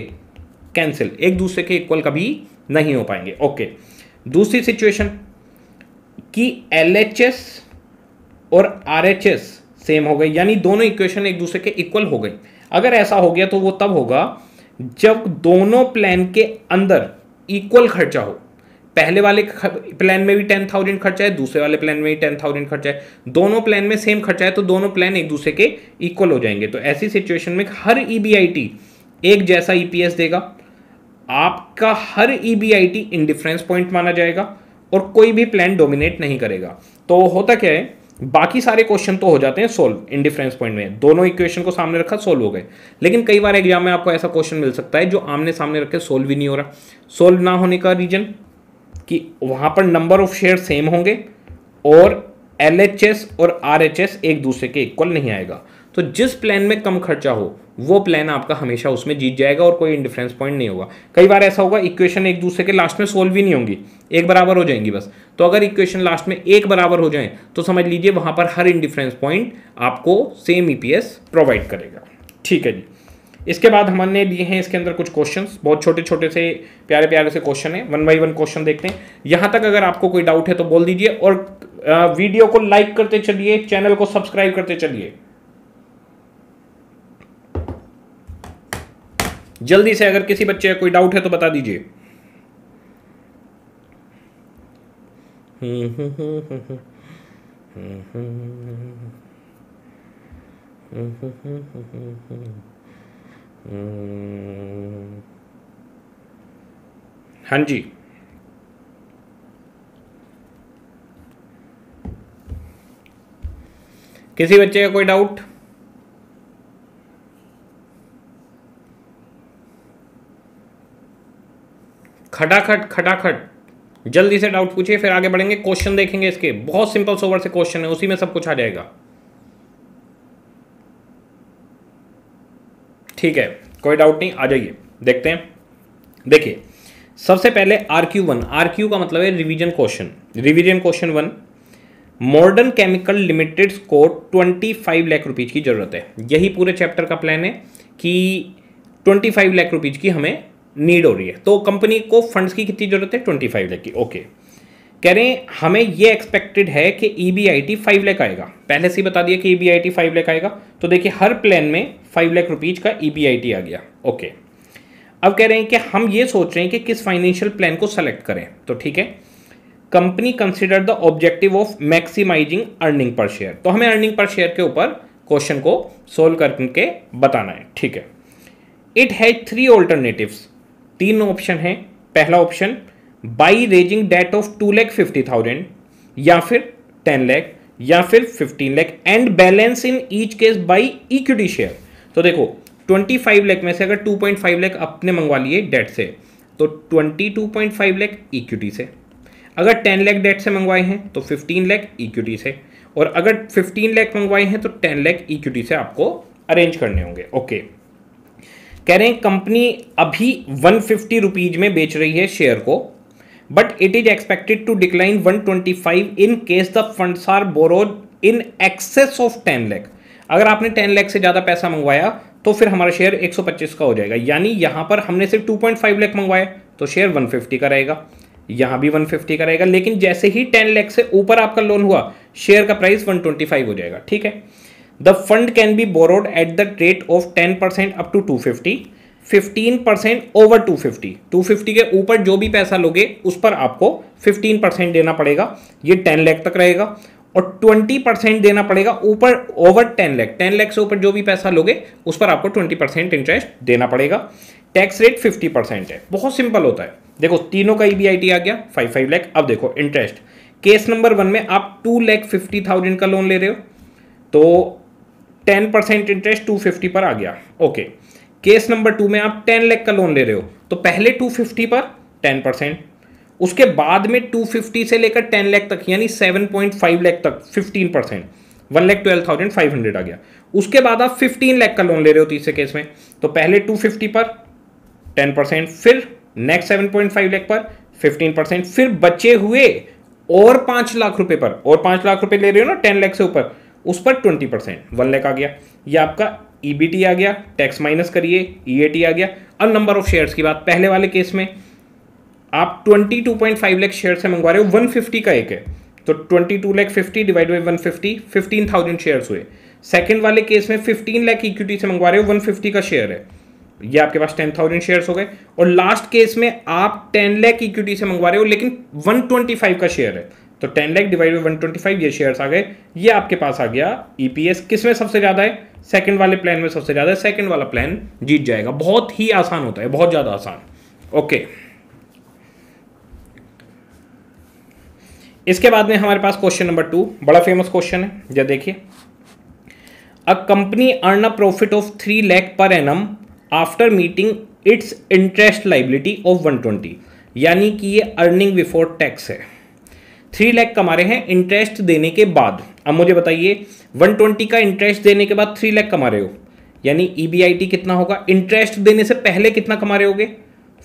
[SPEAKER 1] कैंसिल एक दूसरे के इक्वल कभी नहीं हो पाएंगे ओके दूसरी सिचुएशन कि एल और आर सेम हो गई यानी दोनों इक्वेशन एक दूसरे के इक्वल हो गई अगर ऐसा हो गया तो वो तब होगा जब दोनों प्लान के अंदर इक्वल खर्चा हो पहले वाले प्लान में भी टेन थाउजेंड खर्चा है दूसरे वाले प्लान में भी टेन थाउजेंड खर्चा है दोनों प्लान में सेम खर्चा है तो दोनों प्लान एक दूसरे के इक्वल हो जाएंगे तो ऐसी सिचुएशन में हर ई e एक जैसा ई e देगा आपका हर E B I T indifference point माना जाएगा और कोई भी प्लान डोमिनेट नहीं करेगा तो होता क्या है बाकी सारे क्वेश्चन तो हो जाते हैं सोल्व इन डिफरेंस पॉइंट में दोनों इक्वेशन को सामने रखा सोल्व हो गए लेकिन कई बार एग्जाम में आपको ऐसा क्वेश्चन मिल सकता है जो आमने सामने रखे सोल्व ही नहीं हो रहा सोल्व ना होने का रीजन कि वहां पर नंबर ऑफ शेयर सेम होंगे और एल और आर एक दूसरे के इक्वल नहीं आएगा तो जिस प्लान में कम खर्चा हो वो प्लान आपका हमेशा उसमें जीत जाएगा और कोई इंडिफरेंस पॉइंट नहीं होगा कई बार ऐसा होगा इक्वेशन एक दूसरे के लास्ट में सोल्व भी नहीं होंगी एक बराबर हो जाएंगी बस तो अगर इक्वेशन लास्ट में एक बराबर हो जाए तो समझ लीजिए वहां पर हर इंडिफरेंस पॉइंट आपको सेम ईपीएस प्रोवाइड करेगा ठीक है जी इसके बाद हमने लिए हैं इसके अंदर कुछ क्वेश्चन बहुत छोटे छोटे से प्यारे प्यारे से क्वेश्चन है वन बाई वन क्वेश्चन देखते हैं यहां तक अगर आपको कोई डाउट है तो बोल दीजिए और वीडियो को लाइक करते चलिए चैनल को सब्सक्राइब करते चलिए जल्दी से अगर किसी बच्चे का कोई डाउट है तो बता दीजिए हाँ जी किसी बच्चे का कोई डाउट खटाखट खटाखट जल्दी से डाउट पूछिए फिर आगे बढ़ेंगे क्वेश्चन देखेंगे इसके बहुत सिंपल सोवर से क्वेश्चन है उसी में सब कुछ आ जाएगा ठीक है कोई डाउट नहीं आ जाइए देखते हैं देखिए सबसे पहले R Q one R Q का मतलब है revision question revision question one modern chemical limited को 25 लाख रुपीज़ की ज़रूरत है यही पूरे चैप्टर का प्लान है कि 25 लाख रुपीज़ की हमें नीड हो रही है तो कंपनी को फंड्स की कितनी ज़रूरत है ट्वेंटी फाइव लैख की ओके कह रहे हैं हमें ये एक्सपेक्टेड है कि E B I T five lakh आएगा पहले से ही बता दिया कि E B I T five lakh आएगा तो देखिए हर प्लान में फाइव लैख रुपीज़ का ई बी आई टी आ गया ओके अब कह रहे हैं कि हम ये सोच रहे हैं कि किस फाइनेंशियल प्लान को सेलेक्ट करें तो ठीक है company consider the objective of maximising earning पर शेयर तो हमें अर्निंग पर शेयर के ऊपर क्वेश्चन को सोल्व करके बताना है ठीक है इट हैज थ्री ऑल्टरनेटिव्स तीन ऑप्शन है पहला option by raising debt of two lakh fifty thousand या फिर टेन लैख या फिर fifteen lakh and balance in each case by equity share तो देखो ट्वेंटी फाइव लैख में से अगर टू पॉइंट फाइव लैख अपने मंगवा लिए डेट से तो twenty two point five lakh equity से अगर टेन लैख डेट से मंगवाए हैं तो फिफ्टीन लैख इक्विटी से और अगर फिफ्टीन लैख मंगवाए हैं तो टेन लैख इक्विटी से आपको अरेंज करने होंगे ओके okay. कह रहे हैं कंपनी अभी वन फिफ्टी रुपीज में बेच रही है शेयर को but it is expected to decline one twenty five in case the fund are borrowed in excess of ten lakh अगर आपने टेन लैख से ज़्यादा पैसा मंगवाया तो फिर हमारा शेयर 125 का हो जाएगा यानी यहां पर हमने सिर्फ 2.5 लाख मंगवाया तो शेयर 150 का रहेगा यहां भी 150 का रहेगा लेकिन जैसे ही 10 लाख से ऊपर आपका लोन हुआ शेयर का प्राइस 125 हो जाएगा ठीक है the fund can be borrowed at the rate of ten percent up to two fifty fifteen percent over two fifty two fifty के ऊपर जो भी पैसा लोगे उस पर आपको फिफ्टीन परसेंट देना पड़ेगा ये टेन लैख तक रहेगा और ट्वेंटी परसेंट देना पड़ेगा ऊपर over ten lakh ten lakh से ऊपर जो भी पैसा लोगे उस पर आपको ट्वेंटी परसेंट इंटरेस्ट देना पड़ेगा टैक्स रेट फिफ्टी परसेंट है बहुत सिंपल होता है देखो तीनों का ई e आ गया फाइव फाइव लैख अब देखो इंटरेस्ट केस नंबर वन में आप टू लैख फिफ्टी थाउजेंड का लोन ले रहे हो तो ten percent interest two fifty पर आ गया ओके केस नंबर टू में आप टेन लाख का लोन ले रहे हो तो पहले टू फिफ्टी पर टेन परसेंट उसके बाद में टू फिफ्टी से लेकर टेन लाख तक यानी सेवन पॉइंट फाइव लाख तक fifteen percent one lakh twelve thousand five hundred आ गया उसके बाद आप फिफ्टीन लाख का लोन ले रहे हो तीसरे केस में तो पहले टू फिफ्टी पर टेन परसेंट फिर next seven point five lakh पर फिफ्टीन परसेंट फिर बचे हुए और पांच लाख रुपए पर और पांच लाख रुपए ले रहे हो ना टेन लाख से ऊपर उस पर ट्वेंटी परसेंट वन लैख आ गया ये आपका ईबीटी e आ गया टैक्स माइनस करिए ईएटी e आ गया अब नंबर ऑफ शेयर्स की बात पहले वाले केस में आप 22.5 लाख शेयर से मंगवा रहे हो 150 का एक है तो 22 लाख 50 डिवाइड बाई 150 15,000 शेयर्स हुए सेकेंड वाले केस में फिफ्टीन लैख इक्विटी से मंगवा रहे हो 150 का शेयर है ये आपके पास टेन थाउजेंड शेयर्स हो गए और लास्ट केस में आप टेन लैख इक्विटी से मंगवा रहे हो लेकिन वन ट्वेंटी फाइव का शेयर है तो ten lakh divide by one twenty five ये शेयर्स आ गए ये आपके पास आ गया ईपीएस e किस में सबसे ज़्यादा है सेकंड वाले प्लान में सबसे ज़्यादा है सेकंड वाला प्लान जीत जाएगा बहुत ही आसान होता है बहुत ज़्यादा आसान ओके इसके बाद में हमारे पास क्वेश्चन नंबर टू बड़ा फेमस क्वेश्चन है जब देखिए a company earn a profit of three lakh पर an after meeting its interest liability of one twenty यानी कि ये अर्निंग बिफोर टैक्स है थ्री लैख कमा रहे हैं इंटरेस्ट देने के बाद अब मुझे बताइए वन ट्वेंटी का इंटरेस्ट देने के बाद थ्री लैख कमा रहे हो यानी ई e कितना होगा इंटरेस्ट देने से पहले कितना कमा रहे होगे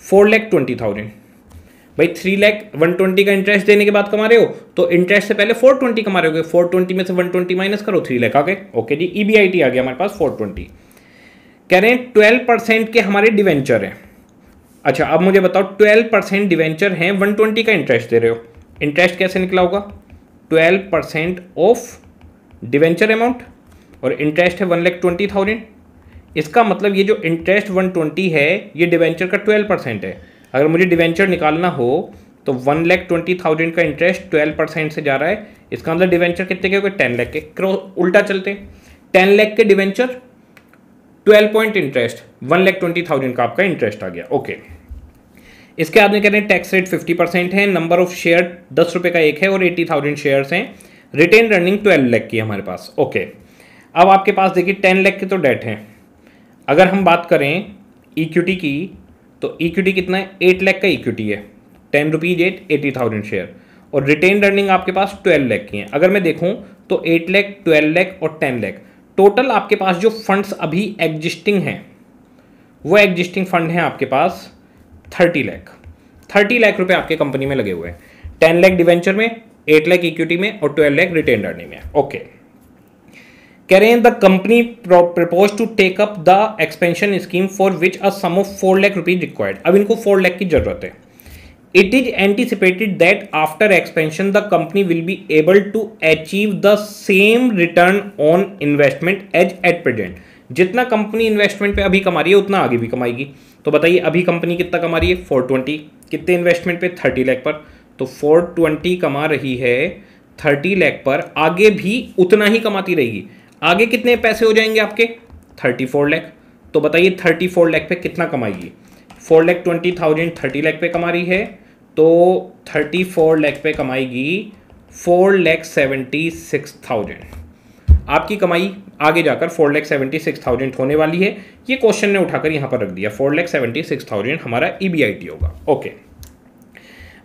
[SPEAKER 1] फोर लैख ट्वेंटी थाउजेंड भाई थ्री लैख वन ट्वेंटी का इंटरेस्ट देने के बाद कमा रहे हो तो इंटरेस्ट से पहले फोर ट्वेंटी कमा रहे हो फोर ट्वेंटी में से वन ट्वेंटी माइनस करो थ्री लैख आ गए ओके जी ई e आ गया हमारे पास फोर ट्वेंटी कह रहे हैं ट्वेल्व परसेंट के हमारे डिवेंचर हैं अच्छा अब मुझे बताओ ट्वेल्व परसेंट डिवेंचर हैं वन ट्वेंटी का इंटरेस्ट दे रहे हो इंटरेस्ट कैसे निकला होगा twelve percent of debenture amount और इंटरेस्ट है वन लैख ट्वेंटी थाउजेंड इसका मतलब ये जो इंटरेस्ट वन ट्वेंटी है ये डिवेंचर का ट्वेल्व परसेंट है अगर मुझे डिवेंचर निकालना हो तो वन लैख ट्वेंटी थाउजेंड का इंटरेस्ट ट्वेल्व परसेंट से जा रहा है इसका मतलब डिवेंचर कितने के हो गए टेन लैख के उल्टा चलते टेन लैख के debenture twelve point interest one lakh twenty thousand का आपका इंटरेस्ट आ गया ओके okay. इसके बाद में कह रहे हैं टैक्स रेट फिफ्टी परसेंट है नंबर ऑफ शेयर दस रुपये का एक है और एट्टी थाउजेंड शेयर्स हैं रिटेन रनिंग ट्वेल्व लैख की हमारे पास ओके अब आपके पास देखिए टेन लैख के तो डेट हैं अगर हम बात करें इक्विटी की तो इक्विटी कितना है एट लैख का इक्विटी है ten rupees at eighty thousand share और रिटेन रनिंग आपके पास ट्वेल्व लैख की है अगर मैं देखूँ तो एट लैख ट्वेल्व लैख और टेन लैख टोटल आपके पास जो फंड्स अभी एग्जिस्टिंग हैं वो एग्जिस्टिंग फंड हैं आपके पास थर्टी लैख थर्टी लाख रुपए आपके कंपनी में लगे हुए हैं टेन लाख डिवेंचर में एट लाख इक्विटी में और ट्वेल्व लाख रिटेन अर्निंग में ओके कह रहे हैं the company propose to take up the expansion scheme for which a sum of four lakh rupees required अब इनको फोर लाख की जरूरत है it is anticipated that after expansion the company will be able to achieve the same return on investment as at present जितना company investment पे अभी कमा रही है उतना आगे भी कमाएगी तो बताइए अभी कंपनी कितना कमा रही है फोर ट्वेंटी कितने इन्वेस्टमेंट पे थर्टी लैख पर तो फोर ट्वेंटी कमा रही है थर्टी लैख पर आगे भी उतना ही कमाती रहेगी आगे कितने पैसे हो जाएंगे आपके थर्टी फोर लैख तो बताइए थर्टी फोर लैख पे कितना कमाएगी four lakh twenty thousand thirty lakh पर कमा रही है तो थर्टी फोर लैख पे कमाएगी four lakh seventy six thousand आपकी कमाई आगे जाकर four lakh seventy six thousand होने वाली है ये क्वेश्चन ने उठाकर यहाँ पर रख दिया four lakh seventy six thousand हमारा ई बी आई टी होगा ओके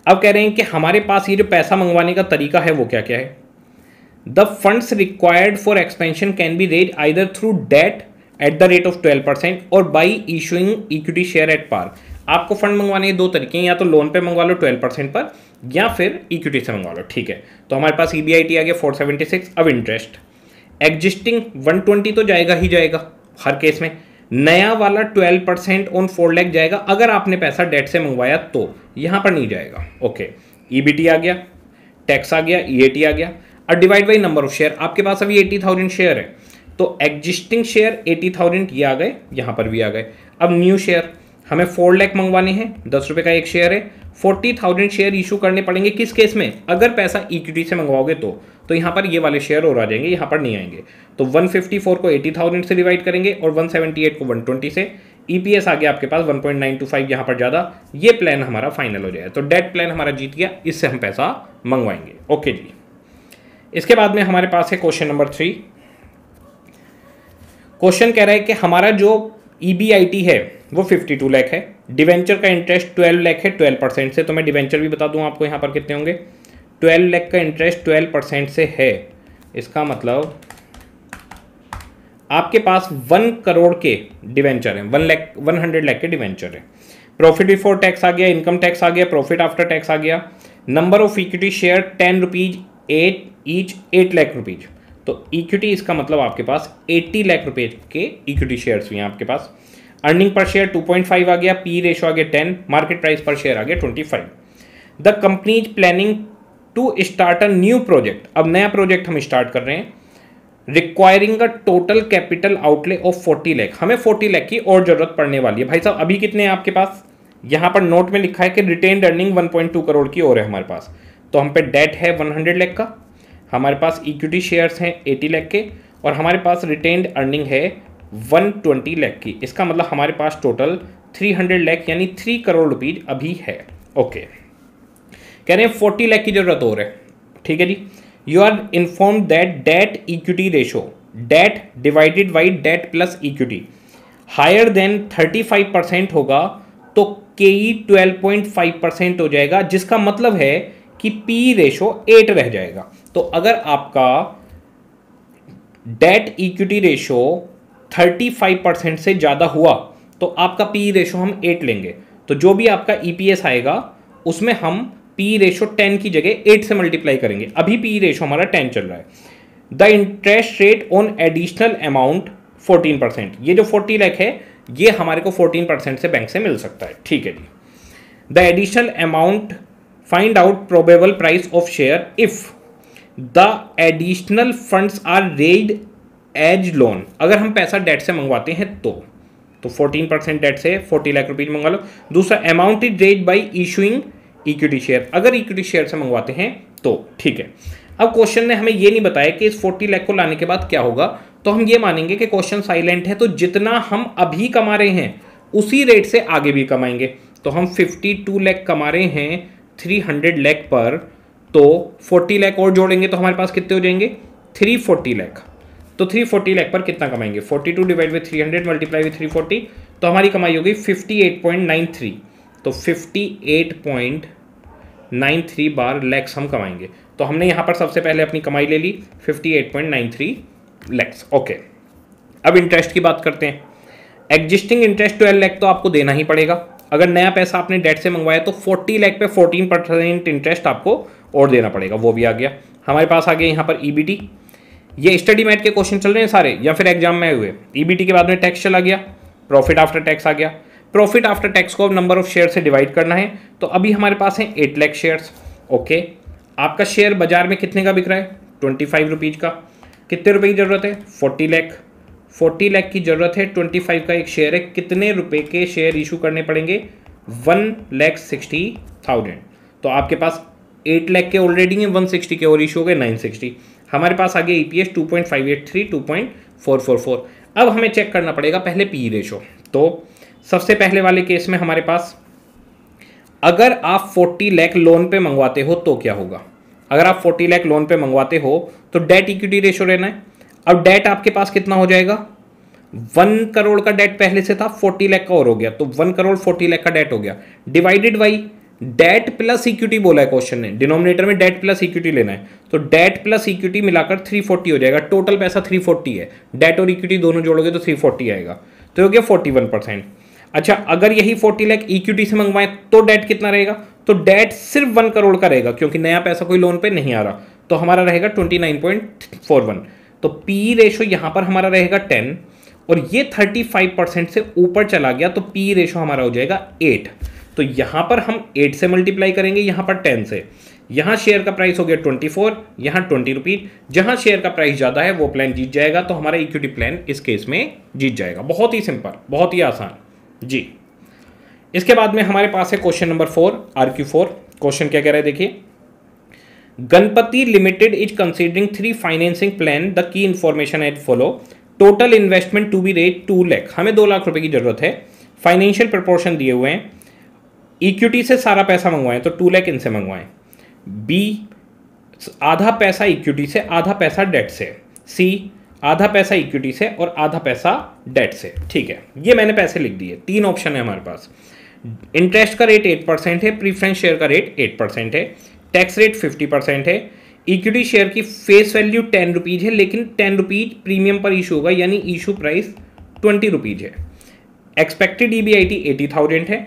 [SPEAKER 1] अब कह रहे हैं कि हमारे पास ये जो पैसा मंगवाने का तरीका है वो क्या क्या है the funds required for expansion can be raised either through debt at the rate of twelve percent और by issuing equity share at par आपको फंड मंगवाने के दो तरीके हैं या तो लोन पे मंगवा लो ट्वेल्व परसेंट पर या फिर इक्विटी से मंगवा लो ठीक है तो हमारे पास ई बी आई टी आ गया फोर सेवेंटी सिक्स अब इंटरेस्ट एग्जिस्टिंग 120 तो जाएगा ही जाएगा हर केस में नया वाला 12 परसेंट ऑन फोर लैख जाएगा अगर आपने पैसा डेट से मंगवाया तो यहां पर नहीं जाएगा ओके ई e आ गया टैक्स आ गया ई e आ गया और divide by number of share आपके पास अभी एटी थाउजेंड शेयर है तो एग्जिस्टिंग शेयर एटी थाउजेंड ये आ गए यहां पर भी आ गए अब न्यू शेयर हमें फोर लैख मंगवाने हैं दस रुपये का एक शेयर है फोर्टी थाउजेंड शेयर इशू करने पड़ेंगे किस केस में अगर पैसा इक्विटी e से मंगवाओगे तो तो यहाँ पर ये वाले शेयर और आ जाएंगे यहाँ पर नहीं आएंगे तो वन फिफ्टी फोर को एटी थाउजेंड से डिवाइड करेंगे और वन सेवेंटी एट को वन ट्वेंटी से ईपीएस आ गया आपके पास one point nine two five यहाँ पर ज़्यादा ये प्लान हमारा फाइनल हो जाएगा तो डेट प्लान हमारा जीत गया इससे हम पैसा मंगवाएंगे ओके जी इसके बाद में हमारे पास है क्वेश्चन नंबर थ्री क्वेश्चन कह रहा है कि हमारा जो ई e है वो फिफ्टी टू है डिवेंचर का इंटरेस्ट ट्वेल्व लाख है ट्वेल्व परसेंट से तो मैं डिवेंचर भी बता दूं आपको यहाँ पर कितने होंगे ट्वेल्व लैख का इंटरेस्ट ट्वेल्व परसेंट से है इसका मतलब आपके पास वन करोड़ के डिवेंचर हैं 1 लाख वन हंड्रेड लैख के डिवेंचर हैं प्रॉफिट बिफोर टैक्स आ गया इनकम टैक्स आ गया प्रॉफिट आफ्टर टैक्स आ गया number of equity share ten rupees at each eight lakh rupees तो इक्विटी इसका मतलब आपके पास एट्टी लाख रुपए के इक्विटी शेयर्स भी हैं आपके पास अर्निंग पर शेयर 2.5 आ गया पी रेशो आ गया 10 मार्केट प्राइस पर शेयर आ गया 25 the company is planning to start a new project अब नया प्रोजेक्ट हम स्टार्ट कर रहे हैं requiring a total capital outlay of 40 lakh हमें 40 लैख की और जरूरत पड़ने वाली है भाई साहब अभी कितने हैं आपके पास यहाँ पर नोट में लिखा है कि रिटेन अर्निंग 1.2 करोड़ की और है हमारे पास तो हम पे डेट है 100 लाख का हमारे पास इक्विटी शेयर्स हैं 80 लाख के और हमारे पास रिटेन्ड अर्निंग है वन ट्वेंटी लैख की इसका मतलब हमारे पास टोटल थ्री हंड्रेड लैख यानी थ्री करोड़ रुपीज अभी है ओके कह रहे हैं फोर्टी लैख की जरूरत और है ठीक है जी you are informed that debt equity ratio debt divided by debt plus equity higher than thirty five percent होगा तो K E twelve point five percent हो जाएगा जिसका मतलब है कि पी रेशो एट रह जाएगा तो अगर आपका डेट इक्विटी रेशो 35 परसेंट से ज़्यादा हुआ तो आपका पी रेशो e हम एट लेंगे तो जो भी आपका ई e आएगा उसमें हम पी रेशो टेन की जगह एट से मल्टीप्लाई करेंगे अभी पी रेशो e हमारा टेन चल रहा है the interest rate on additional amount fourteen percent ये जो फोर्टी लैख है ये हमारे को फोर्टीन परसेंट से बैंक से मिल सकता है ठीक है जी the additional amount find out probable price of share if the additional funds are raised as loan अगर हम पैसा डेट से मंगवाते हैं तो तो 14 परसेंट डेट से 40 लाख रुपीज मंगवा लो दूसरा amount is raised by issuing equity share अगर इक्विटी शेयर से मंगवाते हैं तो ठीक है अब क्वेश्चन ने हमें ये नहीं बताया कि इस 40 लाख को लाने के बाद क्या होगा तो हम ये मानेंगे कि क्वेश्चन साइलेंट है तो जितना हम अभी कमा रहे हैं उसी रेट से आगे भी कमाएंगे तो हम 52 लाख कमा रहे हैं 300 हंड्रेड पर तो 40 लाख और जोड़ेंगे तो हमारे पास कितने हो जाएंगे 340 लाख तो थ्री फोर्टी लैख पर कितना कमाएंगे forty two divide by three hundred multiply with three forty तो हमारी कमाई होगी fifty eight point nine three तो fifty eight point nine three बार लैक्स हम कमाएंगे तो हमने यहाँ पर सबसे पहले अपनी कमाई ले ली fifty eight point nine three lakhs okay अब इंटरेस्ट की बात करते हैं एग्जिस्टिंग इंटरेस्ट ट्वेल्व लैख तो आपको देना ही पड़ेगा अगर नया पैसा आपने डेट से मंगवाया तो फोर्टी लैख पे फोर्टीन परसेंट इंटरेस्ट आपको और देना पड़ेगा वो भी आ गया हमारे पास आ गया यहाँ पर ई e ये स्टडी मैट के क्वेश्चन चल रहे हैं सारे या फिर एग्जाम में हुए ईबीटी e के बाद में टैक्स चला गया प्रॉफिट आफ्टर टैक्स आ गया प्रॉफिट आफ्टर टैक्स को अब नंबर ऑफ शेयर से डिवाइड करना है तो अभी हमारे पास है एट लैख शेयर्स ओके आपका शेयर बाजार में कितने का बिक रहा है ट्वेंटी फाइव रुपीज़ का कितने रुपए की ज़रूरत है फोर्टी लैख फोर्टी लैख की ज़रूरत है ट्वेंटी फाइव का एक शेयर है कितने रुपए के शेयर इशू करने पड़ेंगे वन लैख सिक्सटी थाउजेंड तो आपके पास एट लैख के ऑलरेडी हैं वन सिक्सटी के और इशू हो गए नाइन सिक्सटी हमारे पास आगे E P S two point five eight three two point four four four अब हमें चेक करना पड़ेगा पहले पी रेशो तो सबसे पहले वाले केस में हमारे पास अगर आप 40 लाख लोन पे मंगवाते हो तो क्या होगा अगर आप 40 लाख लोन पे मंगवाते हो तो डेट इक्विटी रेशो रहना है अब डेट आपके पास कितना हो जाएगा वन करोड़ का डेट पहले से था 40 लाख का और हो गया तो वन करोड़ 40 लाख का डेट हो गया divided by debt plus equity बोला है क्वेश्चन ने डिनोमिनेटर में डेट प्लस इक्विटी लेना है तो डेट प्लस इक्विटी मिलाकर 340 हो जाएगा टोटल पैसा 340 है डेट और इक्विटी दोनों जोड़ोगे तो 340 आएगा तो हो गया 41 परसेंट अच्छा अगर यही 40 लाख इक्विटी से मंगवाएं तो डेट कितना रहेगा तो डेट सिर्फ वन करोड़ का रहेगा क्योंकि नया पैसा कोई लोन पर नहीं आ रहा तो हमारा रहेगा ट्वेंटी तो पी रेशो यहां पर हमारा रहेगा टेन और ये थर्टी से ऊपर चला गया तो पी रेशो हमारा हो जाएगा एट तो यहां पर हम एट से मल्टीप्लाई करेंगे यहां पर टेन से यहां शेयर का प्राइस हो गया ट्वेंटी फोर यहां ट्वेंटी रुपीज जहां शेयर का प्राइस ज़्यादा है वो प्लान जीत जाएगा तो हमारा इक्विटी प्लान इस केस में जीत जाएगा बहुत ही सिंपल बहुत ही आसान जी इसके बाद में हमारे पास है question number four R Q four question क्या कह रहे हैं देखिए Ganpati limited is considering three financing plan the key information as follows total investment to be raised two lakh हमें दो लाख रुपए की जरूरत है फाइनेंशियल प्रपोर्शन दिए हुए हैं इक्विटी e से सारा पैसा मंगवाएं तो टू लैख इनसे मंगवाएं बी आधा पैसा इक्विटी e से आधा पैसा डेट से सी आधा पैसा इक्विटी e से और आधा पैसा डेट से ठीक है ये मैंने पैसे लिख दिए तीन ऑप्शन है हमारे पास इंटरेस्ट का रेट एट परसेंट है प्रीफ्रेंस शेयर का रेट एट परसेंट है टैक्स रेट फिफ्टी परसेंट है इक्विटी शेयर की फेस वैल्यू टेन रुपीज़ है लेकिन टेन रुपीज प्रीमियम पर इशू होगा यानी इशू प्राइस ट्वेंटी रुपीज़ है expected E B I T eighty thousand है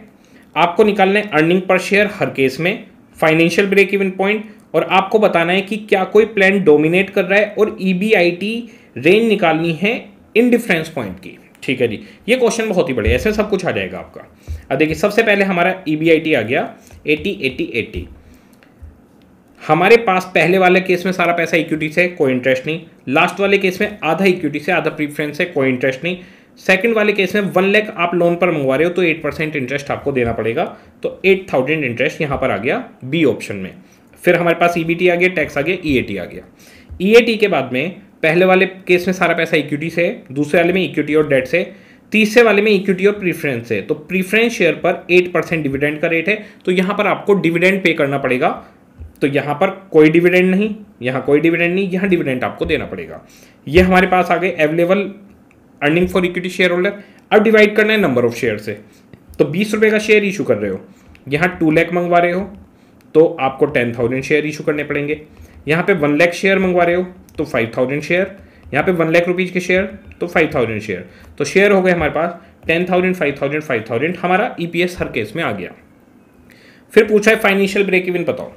[SPEAKER 1] आपको निकालना है अर्निंग पर शेयर हर केस में फाइनेंशियल ब्रेक इवन पॉइंट और आपको बताना है कि क्या कोई प्लान डोमिनेट कर रहा है और ई e रेंज निकालनी है इन डिफरेंस पॉइंट की ठीक है जी ये क्वेश्चन बहुत ही बढ़िया ऐसे सब कुछ आ जाएगा आपका अब देखिए सबसे पहले हमारा ई e आ गया एटी एटी एटी हमारे पास पहले वाले केस में सारा पैसा इक्विटी से कोई इंटरेस्ट नहीं लास्ट वाले केस में आधा इक्विटी से आधा प्रीफरेंस से कोई इंटरेस्ट नहीं सेकंड वाले केस में वन लैख आप लोन पर मंगवा रहे हो तो एट परसेंट इंटरेस्ट आपको देना पड़ेगा तो एट थाउजेंड इंटरेस्ट यहां पर आ गया बी ऑप्शन में फिर हमारे पास ई e आ गया टैक्स आ गया ई e आ गया ई e के बाद में पहले वाले केस में सारा पैसा इक्विटी से दूसरे वाले में इक्विटी और डेट से तीसरे वाले में इक्विटी और तो प्रीफरेंस है तो प्रीफरेंस शेयर पर एट परसेंट डिविडेंड का रेट है तो यहां पर आपको डिविडेंड पे करना पड़ेगा तो यहां पर कोई डिविडेंड नहीं यहां कोई डिविडेंड नहीं यहाँ डिविडेंड आपको देना पड़ेगा ये हमारे पास आ गए available earning for equity share holder अब डिवाइड करना है नंबर ऑफ शेयर से तो बीस रुपये का शेयर इशू कर रहे हो यहाँ टू लैख मंगवा रहे हो तो आपको टेन थाउजेंड शेयर इशू करने पड़ेंगे यहाँ पे वन लैख शेयर मंगवा रहे हो तो फाइव थाउजेंड शेयर यहाँ पे वन लैख रुपीज़ के शेयर तो फाइव थाउजेंड शेयर तो शेयर हो गए हमारे पास ten thousand five thousand five thousand हमारा ई e हर केस में आ गया फिर पूछा है फाइनेंशियल ब्रेक इवन बताओ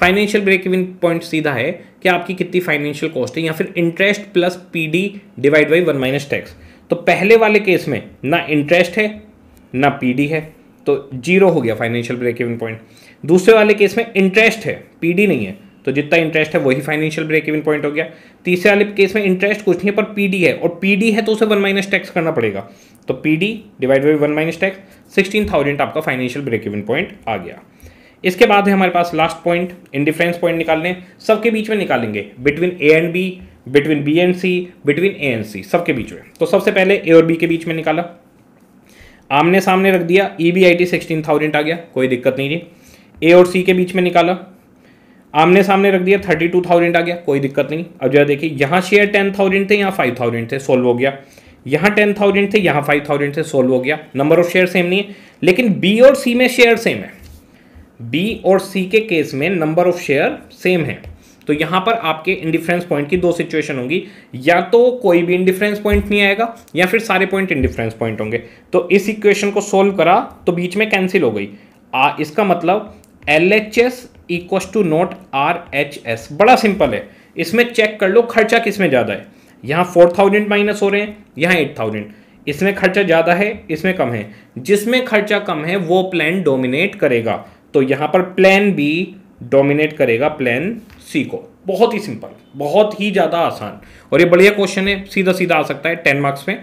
[SPEAKER 1] फाइनेंशियल ब्रेक इवन पॉइंट सीधा है कि आपकी कितनी फाइनेंशियल कॉस्ट है या फिर interest plus P D divide by one minus tax तो पहले वाले केस में ना इंटरेस्ट है ना पीडी है तो जीरो हो गया फाइनेंशियल ब्रेक इवन पॉइंट दूसरे वाले केस में इंटरेस्ट है पीडी नहीं है तो जितना इंटरेस्ट है वही फाइनेंशियल ब्रेक इवन पॉइंट हो गया तीसरे वाले केस में इंटरेस्ट कुछ नहीं है पर पीडी है और पीडी है तो उसे वन माइनस टैक्स करना पड़ेगा तो PD divide by one minus tax sixteen thousand आपका फाइनेंशियल ब्रेक इवन पॉइंट आ गया इसके बाद है हमारे पास लास्ट पॉइंट इंडिफरेंस पॉइंट निकालने सबके बीच में निकालेंगे between A and B between B and C between A and C सबके बीच में तो सबसे पहले ए और बी के बीच में निकाला आमने सामने रख दिया E B I T sixteen thousand आ गया कोई दिक्कत नहीं थी ए और सी के बीच में निकाला आमने सामने रख दिया थर्टी टू थाउजेंड आ गया कोई दिक्कत नहीं अब जरा देखिए यहाँ शेयर टेन थाउजेंड थे यहाँ फाइव थाउजेंड थे सोल्व हो गया यहाँ टेन थाउजेंड थे यहाँ फाइव थाउजेंड थे सोल्व हो गया नंबर ऑफ शेयर सेम नहीं है लेकिन बी और सी में शेयर सेम है बी और सी के केस में नंबर ऑफ शेयर सेम है तो यहां पर आपके इंडिफरेंस पॉइंट की दो सिचुएशन होंगी या तो कोई भी इंडिफरेंस पॉइंट नहीं आएगा या फिर सारे पॉइंट इंडिफरेंस पॉइंट होंगे तो इस इक्वेशन को सोल्व करा तो बीच में कैंसिल हो गई आ, इसका मतलब L H S equal to not R H S बड़ा सिंपल है इसमें चेक कर लो खर्चा किस में ज़्यादा है यहाँ फोर थाउजेंड माइनस हो रहे हैं यहाँ एट थाउजेंड इसमें खर्चा ज़्यादा है इसमें कम है जिसमें खर्चा कम है वो प्लान डोमिनेट करेगा तो यहाँ पर प्लान बी डोमिनेट करेगा प्लान सीखो बहुत ही सिंपल बहुत ही ज़्यादा आसान और ये बढ़िया क्वेश्चन है सीधा सीधा आ सकता है टेन मार्क्स में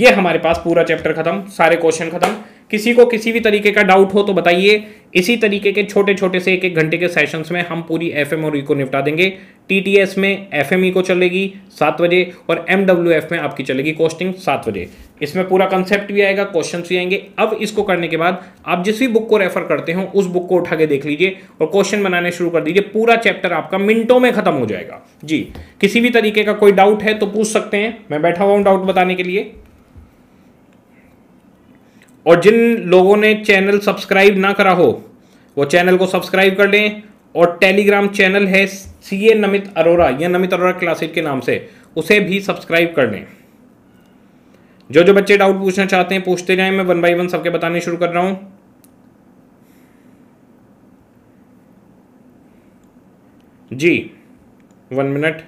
[SPEAKER 1] ये हमारे पास पूरा चैप्टर खत्म सारे क्वेश्चन खत्म किसी को किसी भी तरीके का डाउट हो तो बताइए इसी तरीके के छोटे छोटे से एक एक घंटे के सेशंस में हम पूरी एफ और ई e को निपटा देंगे टीटीएस में एफ e को चलेगी सात बजे और एम में आपकी चलेगी कोस्टिंग सात बजे इसमें पूरा कंसेप्ट भी आएगा क्वेश्चन भी आएंगे अब इसको करने के बाद आप जिस भी बुक को रेफर करते हो उस बुक को उठा के देख लीजिए और क्वेश्चन बनाने शुरू कर दीजिए पूरा चैप्टर आपका मिनटों में खत्म हो जाएगा जी किसी भी तरीके का कोई डाउट है तो पूछ सकते हैं मैं बैठा हुआ हूँ डाउट बताने के लिए और जिन लोगों ने चैनल सब्सक्राइब ना करा हो वो चैनल को सब्सक्राइब कर लें और टेलीग्राम चैनल है सी ए नमित अरोरा या नमित अरोरा क्लासेज के नाम से उसे भी सब्सक्राइब कर लें जो जो बच्चे डाउट पूछना चाहते हैं पूछते जाएं मैं वन बाई वन सबके बताने शुरू कर रहा हूं जी वन मिनट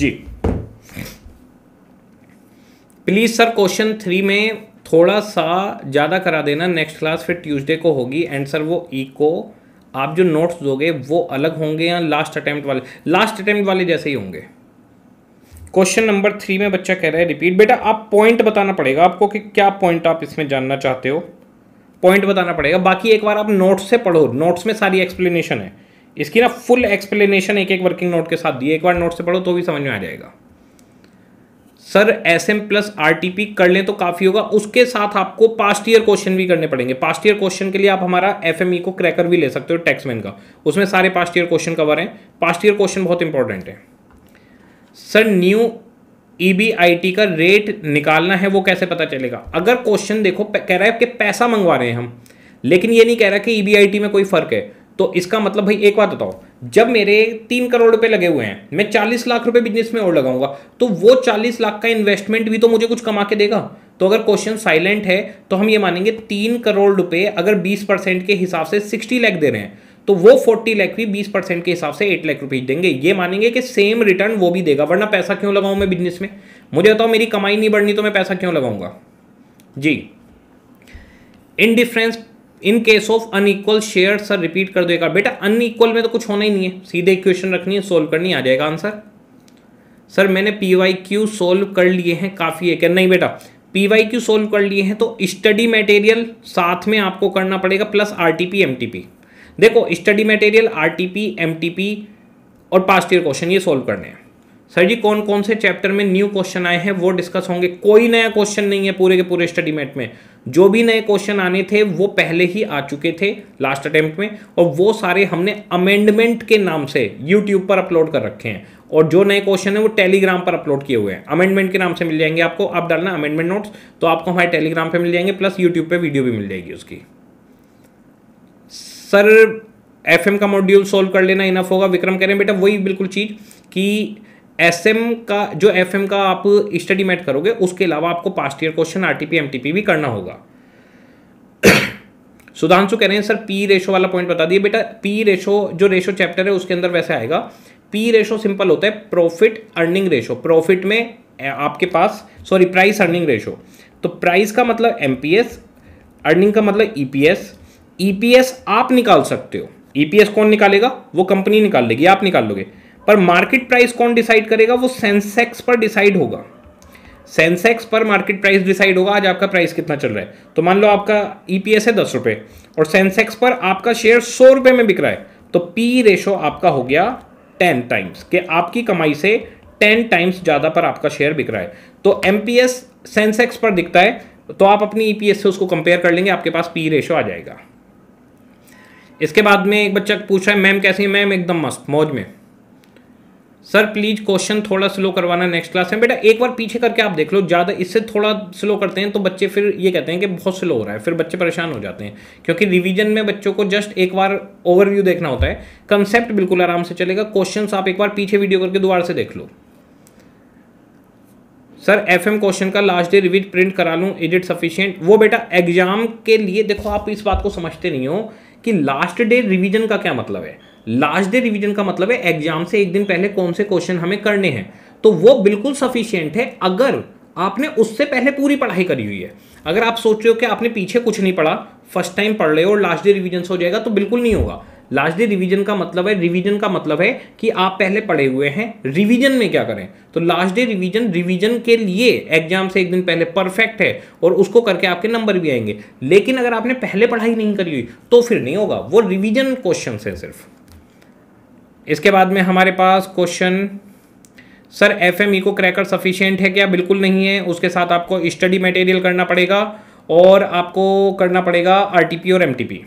[SPEAKER 1] जी प्लीज़ सर क्वेश्चन थ्री में थोड़ा सा ज़्यादा करा देना नेक्स्ट क्लास फिर ट्यूसडे को होगी एंड सर वो इको आप जो नोट्स दोगे वो अलग होंगे या लास्ट अटैम्प्ट वाले लास्ट अटैम्प्ट वाले जैसे ही होंगे क्वेश्चन नंबर थ्री में बच्चा कह रहा है रिपीट बेटा आप पॉइंट बताना पड़ेगा आपको कि क्या पॉइंट आप इसमें जानना चाहते हो पॉइंट बताना पड़ेगा बाकी एक बार आप नोट्स से पढ़ो नोट्स में सारी एक्सप्लेनेशन है इसकी ना फुल एक्सप्लेनेशन एक एक वर्किंग नोट के साथ दी एक बार नोट से पढ़ो तो भी समझ में आ जाएगा sir S M plus R T P कर लें तो काफ़ी होगा उसके साथ आपको पास्ट ईयर क्वेश्चन भी करने पड़ेंगे पास्ट ईयर क्वेश्चन के लिए आप हमारा एफ एम ई को क्रैकर भी ले सकते हो टैक्समैन का उसमें सारे पास्ट ईयर क्वेश्चन कवर हैं पास्ट ईयर क्वेश्चन बहुत इंपॉर्टेंट है sir new E B I T का रेट निकालना है वो कैसे पता चलेगा अगर क्वेश्चन देखो कह रहा है कि पैसा मंगवा रहे हैं हम लेकिन ये नहीं कह रहा कि ई बी आई टी में कोई फ़र्क है तो इसका मतलब भाई एक बात बताओ जब मेरे तीन करोड़ रुपए लगे हुए हैं मैं चालीस लाख रुपए बिजनेस में और लगाऊंगा तो वो चालीस लाख का इन्वेस्टमेंट भी तो मुझे कुछ कमा के देगा तो अगर क्वेश्चन साइलेंट है तो हम ये मानेंगे तीन करोड़ रुपए अगर बीस परसेंट के हिसाब से सिक्सटी लाख दे रहे हैं तो वो फोर्टी लाख भी बीस परसेंट के हिसाब से एट लाख रुपीज देंगे ये मानेंगे कि सेम रिटर्न वो भी देगा वरना पैसा क्यों लगाऊं मैं बिजनेस में मुझे बताओ मेरी कमाई नहीं बढ़नी तो मैं पैसा क्यों लगाऊंगा जी indifference in case of unequal share sir repeat कर दो एक बार बेटा अनइक्वल में तो कुछ होना ही नहीं है सीधे क्वेश्चन रखनी है सोल्व करनी आ जाएगा आंसर सर मैंने पी वाई क्यू सोल्व कर लिए हैं काफ़ी है क्या नहीं बेटा पी वाई क्यू सोल्व कर लिए हैं तो स्टडी मटेरियल साथ में आपको करना पड़ेगा plus R T P M T P देखो study material R T P M T P और पास्ट ईयर क्वेश्चन ये सोल्व करने हैं सर जी कौन कौन से चैप्टर में न्यू क्वेश्चन आए हैं वो डिस्कस होंगे कोई नया क्वेश्चन नहीं है पूरे के पूरे स्टडी मेट में जो भी नए क्वेश्चन आने थे वो पहले ही आ चुके थे लास्ट अटेम्प्ट में और वो सारे हमने अमेंडमेंट के नाम से यूट्यूब पर अपलोड कर रखे हैं और जो नए क्वेश्चन है वो टेलीग्राम पर अपलोड किए हुए हैं अमेंडमेंट के नाम से मिल जाएंगे आपको आप डालना अमेंडमेंट नोट्स तो आपको हमारे टेलीग्राम पर मिल जाएंगे प्लस यूट्यूब पर वीडियो भी मिल जाएगी उसकी सर एफ का मॉड्यूल सोल्व कर लेना इनफ होगा विक्रम कह रहे हैं बेटा वही बिल्कुल चीज़ कि एस का जो एफ का आप स्टडी मेट करोगे उसके अलावा आपको past year question R T भी करना होगा *coughs* सुधांशु कह रहे हैं सर पी रेशो वाला पॉइंट बता दिए बेटा पी रेशो जो रेशो चैप्टर है उसके अंदर वैसे आएगा पी रेशो सिंपल होता है प्रॉफिट अर्निंग रेशो प्रॉफिट में आपके पास सॉरी प्राइस अर्निंग रेशो तो प्राइस का मतलब एम अर्निंग का मतलब ईपीएस e ईपीएस e आप निकाल सकते हो ईपीएस e कौन निकालेगा वो कंपनी निकाल लेगी आप निकाल लोगे पर मार्केट प्राइस कौन डिसाइड करेगा वो सेंसेक्स पर डिसाइड होगा सेंसेक्स पर मार्केट प्राइस डिसाइड होगा आज आपका प्राइस कितना चल रहा है तो मान लो आपका ईपीएस e है दस रुपए और सेंसेक्स पर आपका शेयर सौ रुपए में बिक रहा है तो पी रेशो आपका हो गया टेन टाइम्स कि आपकी कमाई से टेन टाइम्स ज़्यादा पर आपका शेयर बिक रहा है तो एम सेंसेक्स पर दिखता है तो आप अपनी ईपीएस e से उसको कंपेयर कर लेंगे आपके पास पी रेशो आ जाएगा इसके बाद में एक बच्चा पूछ रहा है मैम कैसी है मैम एकदम मस्त मौज में सर प्लीज क्वेश्चन थोड़ा स्लो करवाना नेक्स्ट क्लास में बेटा एक बार पीछे करके आप देख लो ज़्यादा इससे थोड़ा स्लो करते हैं तो बच्चे फिर ये कहते हैं कि बहुत स्लो हो रहा है फिर बच्चे परेशान हो जाते हैं क्योंकि रिवीजन में बच्चों को जस्ट एक बार ओवरव्यू देखना होता है कंसेप्ट बिल्कुल आराम से चलेगा क्वेश्चन आप एक बार पीछे वीडियो करके दोबारा से देख लो सर एफ एम क्वेश्चन का लास्ट डे रिविज प्रिंट करा लूँ इज इट सफिशियंट वो बेटा एग्जाम के लिए देखो आप इस बात को समझते नहीं हो कि लास्ट डे रिविजन का क्या मतलब है लास्ट डे रिवीजन का मतलब है एग्जाम से एक दिन पहले कौन से क्वेश्चन हमें करने हैं तो वो बिल्कुल सफिशियंट है अगर आपने उससे पहले पूरी पढ़ाई करी हुई है अगर आप सोच रहे हो कि आपने पीछे कुछ नहीं पढ़ा फर्स्ट टाइम पढ़ रहे हो और लास्ट डे रिवीजन हो जाएगा तो बिल्कुल नहीं होगा लास्ट डे रिवीजन का मतलब है रिवीजन का मतलब है कि आप पहले पढ़े हुए हैं रिवीजन में क्या करें तो लास्ट डे रिवीजन रिवीजन के लिए एग्जाम से एक दिन पहले परफेक्ट है और उसको करके आपके नंबर भी आएंगे लेकिन अगर आपने पहले पढ़ाई नहीं करी हुई तो फिर नहीं होगा वो रिवीजन क्वेश्चन है सिर्फ इसके बाद में हमारे पास question sir F M eco cracker sufficient है क्या बिल्कुल नहीं है उसके साथ आपको स्टडी मटेरियल करना पड़ेगा और आपको करना पड़ेगा आरटीपी और एमटीपी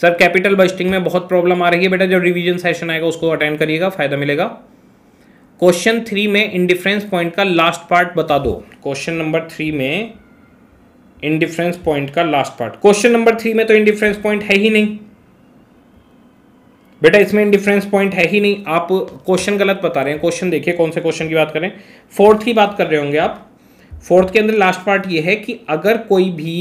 [SPEAKER 1] सर कैपिटल बस्टिंग में बहुत प्रॉब्लम आ रही है बेटा जब रिवीजन सेशन आएगा उसको अटेंड करिएगा फ़ायदा मिलेगा क्वेश्चन थ्री में इनडिफरेंस पॉइंट का लास्ट पार्ट बता दो क्वेश्चन नंबर थ्री में इनडिफरेंस पॉइंट का last part question number three में तो इनडिफरेंस पॉइंट है ही नहीं बेटा इसमें इंडिफरेंस पॉइंट है ही नहीं आप क्वेश्चन गलत बता रहे हैं क्वेश्चन देखिए कौन से क्वेश्चन की बात करें फोर्थ की बात कर रहे होंगे आप फोर्थ के अंदर लास्ट पार्ट ये है कि अगर कोई भी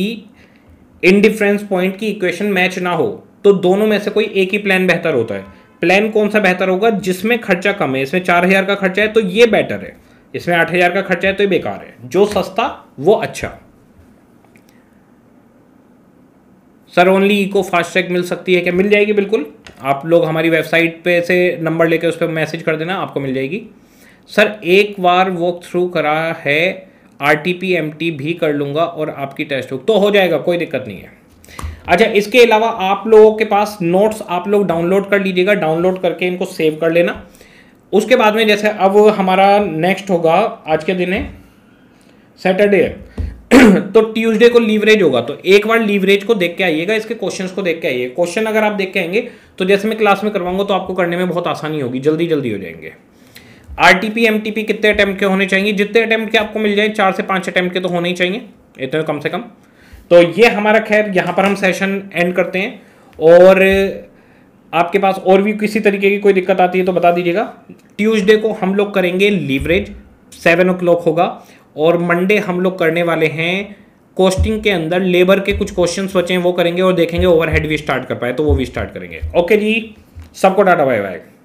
[SPEAKER 1] इनडिफरेंस पॉइंट की इक्वेशन मैच ना हो तो दोनों में से कोई एक ही प्लान बेहतर होता है प्लान कौन सा बेहतर होगा जिसमें खर्चा कम है इसमें चार हज़ार का खर्चा है तो ये बेटर है इसमें आठ हज़ार का खर्चा है तो ये बेकार है जो सस्ता वो अच्छा सर ओनली इको फास्टैग मिल सकती है क्या मिल जाएगी बिल्कुल आप लोग हमारी वेबसाइट पे से नंबर लेके उस पर मैसेज कर देना आपको मिल जाएगी सर एक बार वॉक थ्रू करा है R T P M T P कर लूँगा और आपकी टेस्ट बुक तो हो जाएगा कोई दिक्कत नहीं है अच्छा इसके अलावा आप लोगों के पास नोट्स आप लोग डाउनलोड कर लीजिएगा डाउनलोड करके इनको सेव कर लेना उसके बाद में जैसे अब हमारा नेक्स्ट होगा आज के दिन है सैटरडे है *clears throat* तो ट्यूसडे को लीवरेज होगा तो एक बार लीवरेज को देख के आइएगा इसके क्वेश्चंस को देख के आइए क्वेश्चन अगर आप देख के आएंगे तो जैसे मैं क्लास में करवाऊंगा तो आपको करने में बहुत आसानी होगी जल्दी जल्दी हो जाएंगे आर टी कितने अटैम्प्ट के होने चाहिए जितने अटैम्प्ट के आपको मिल जाए चार से पांच अटैम्प्ट के तो होने ही चाहिए इतने कम से कम तो ये हमारा खैर यहाँ पर हम सेशन एंड करते हैं और आपके पास और भी किसी तरीके की कोई दिक्कत आती है तो बता दीजिएगा ट्यूसडे को हम लोग करेंगे लीवरेज सेवन ओ क्लॉक होगा और मंडे हम लोग करने वाले हैं कोस्टिंग के अंदर लेबर के कुछ क्वेश्चन बचे हैं वो करेंगे और देखेंगे ओवरहेड भी स्टार्ट कर पाए तो वो भी स्टार्ट करेंगे ओके जी सबको डाटा बाय बाय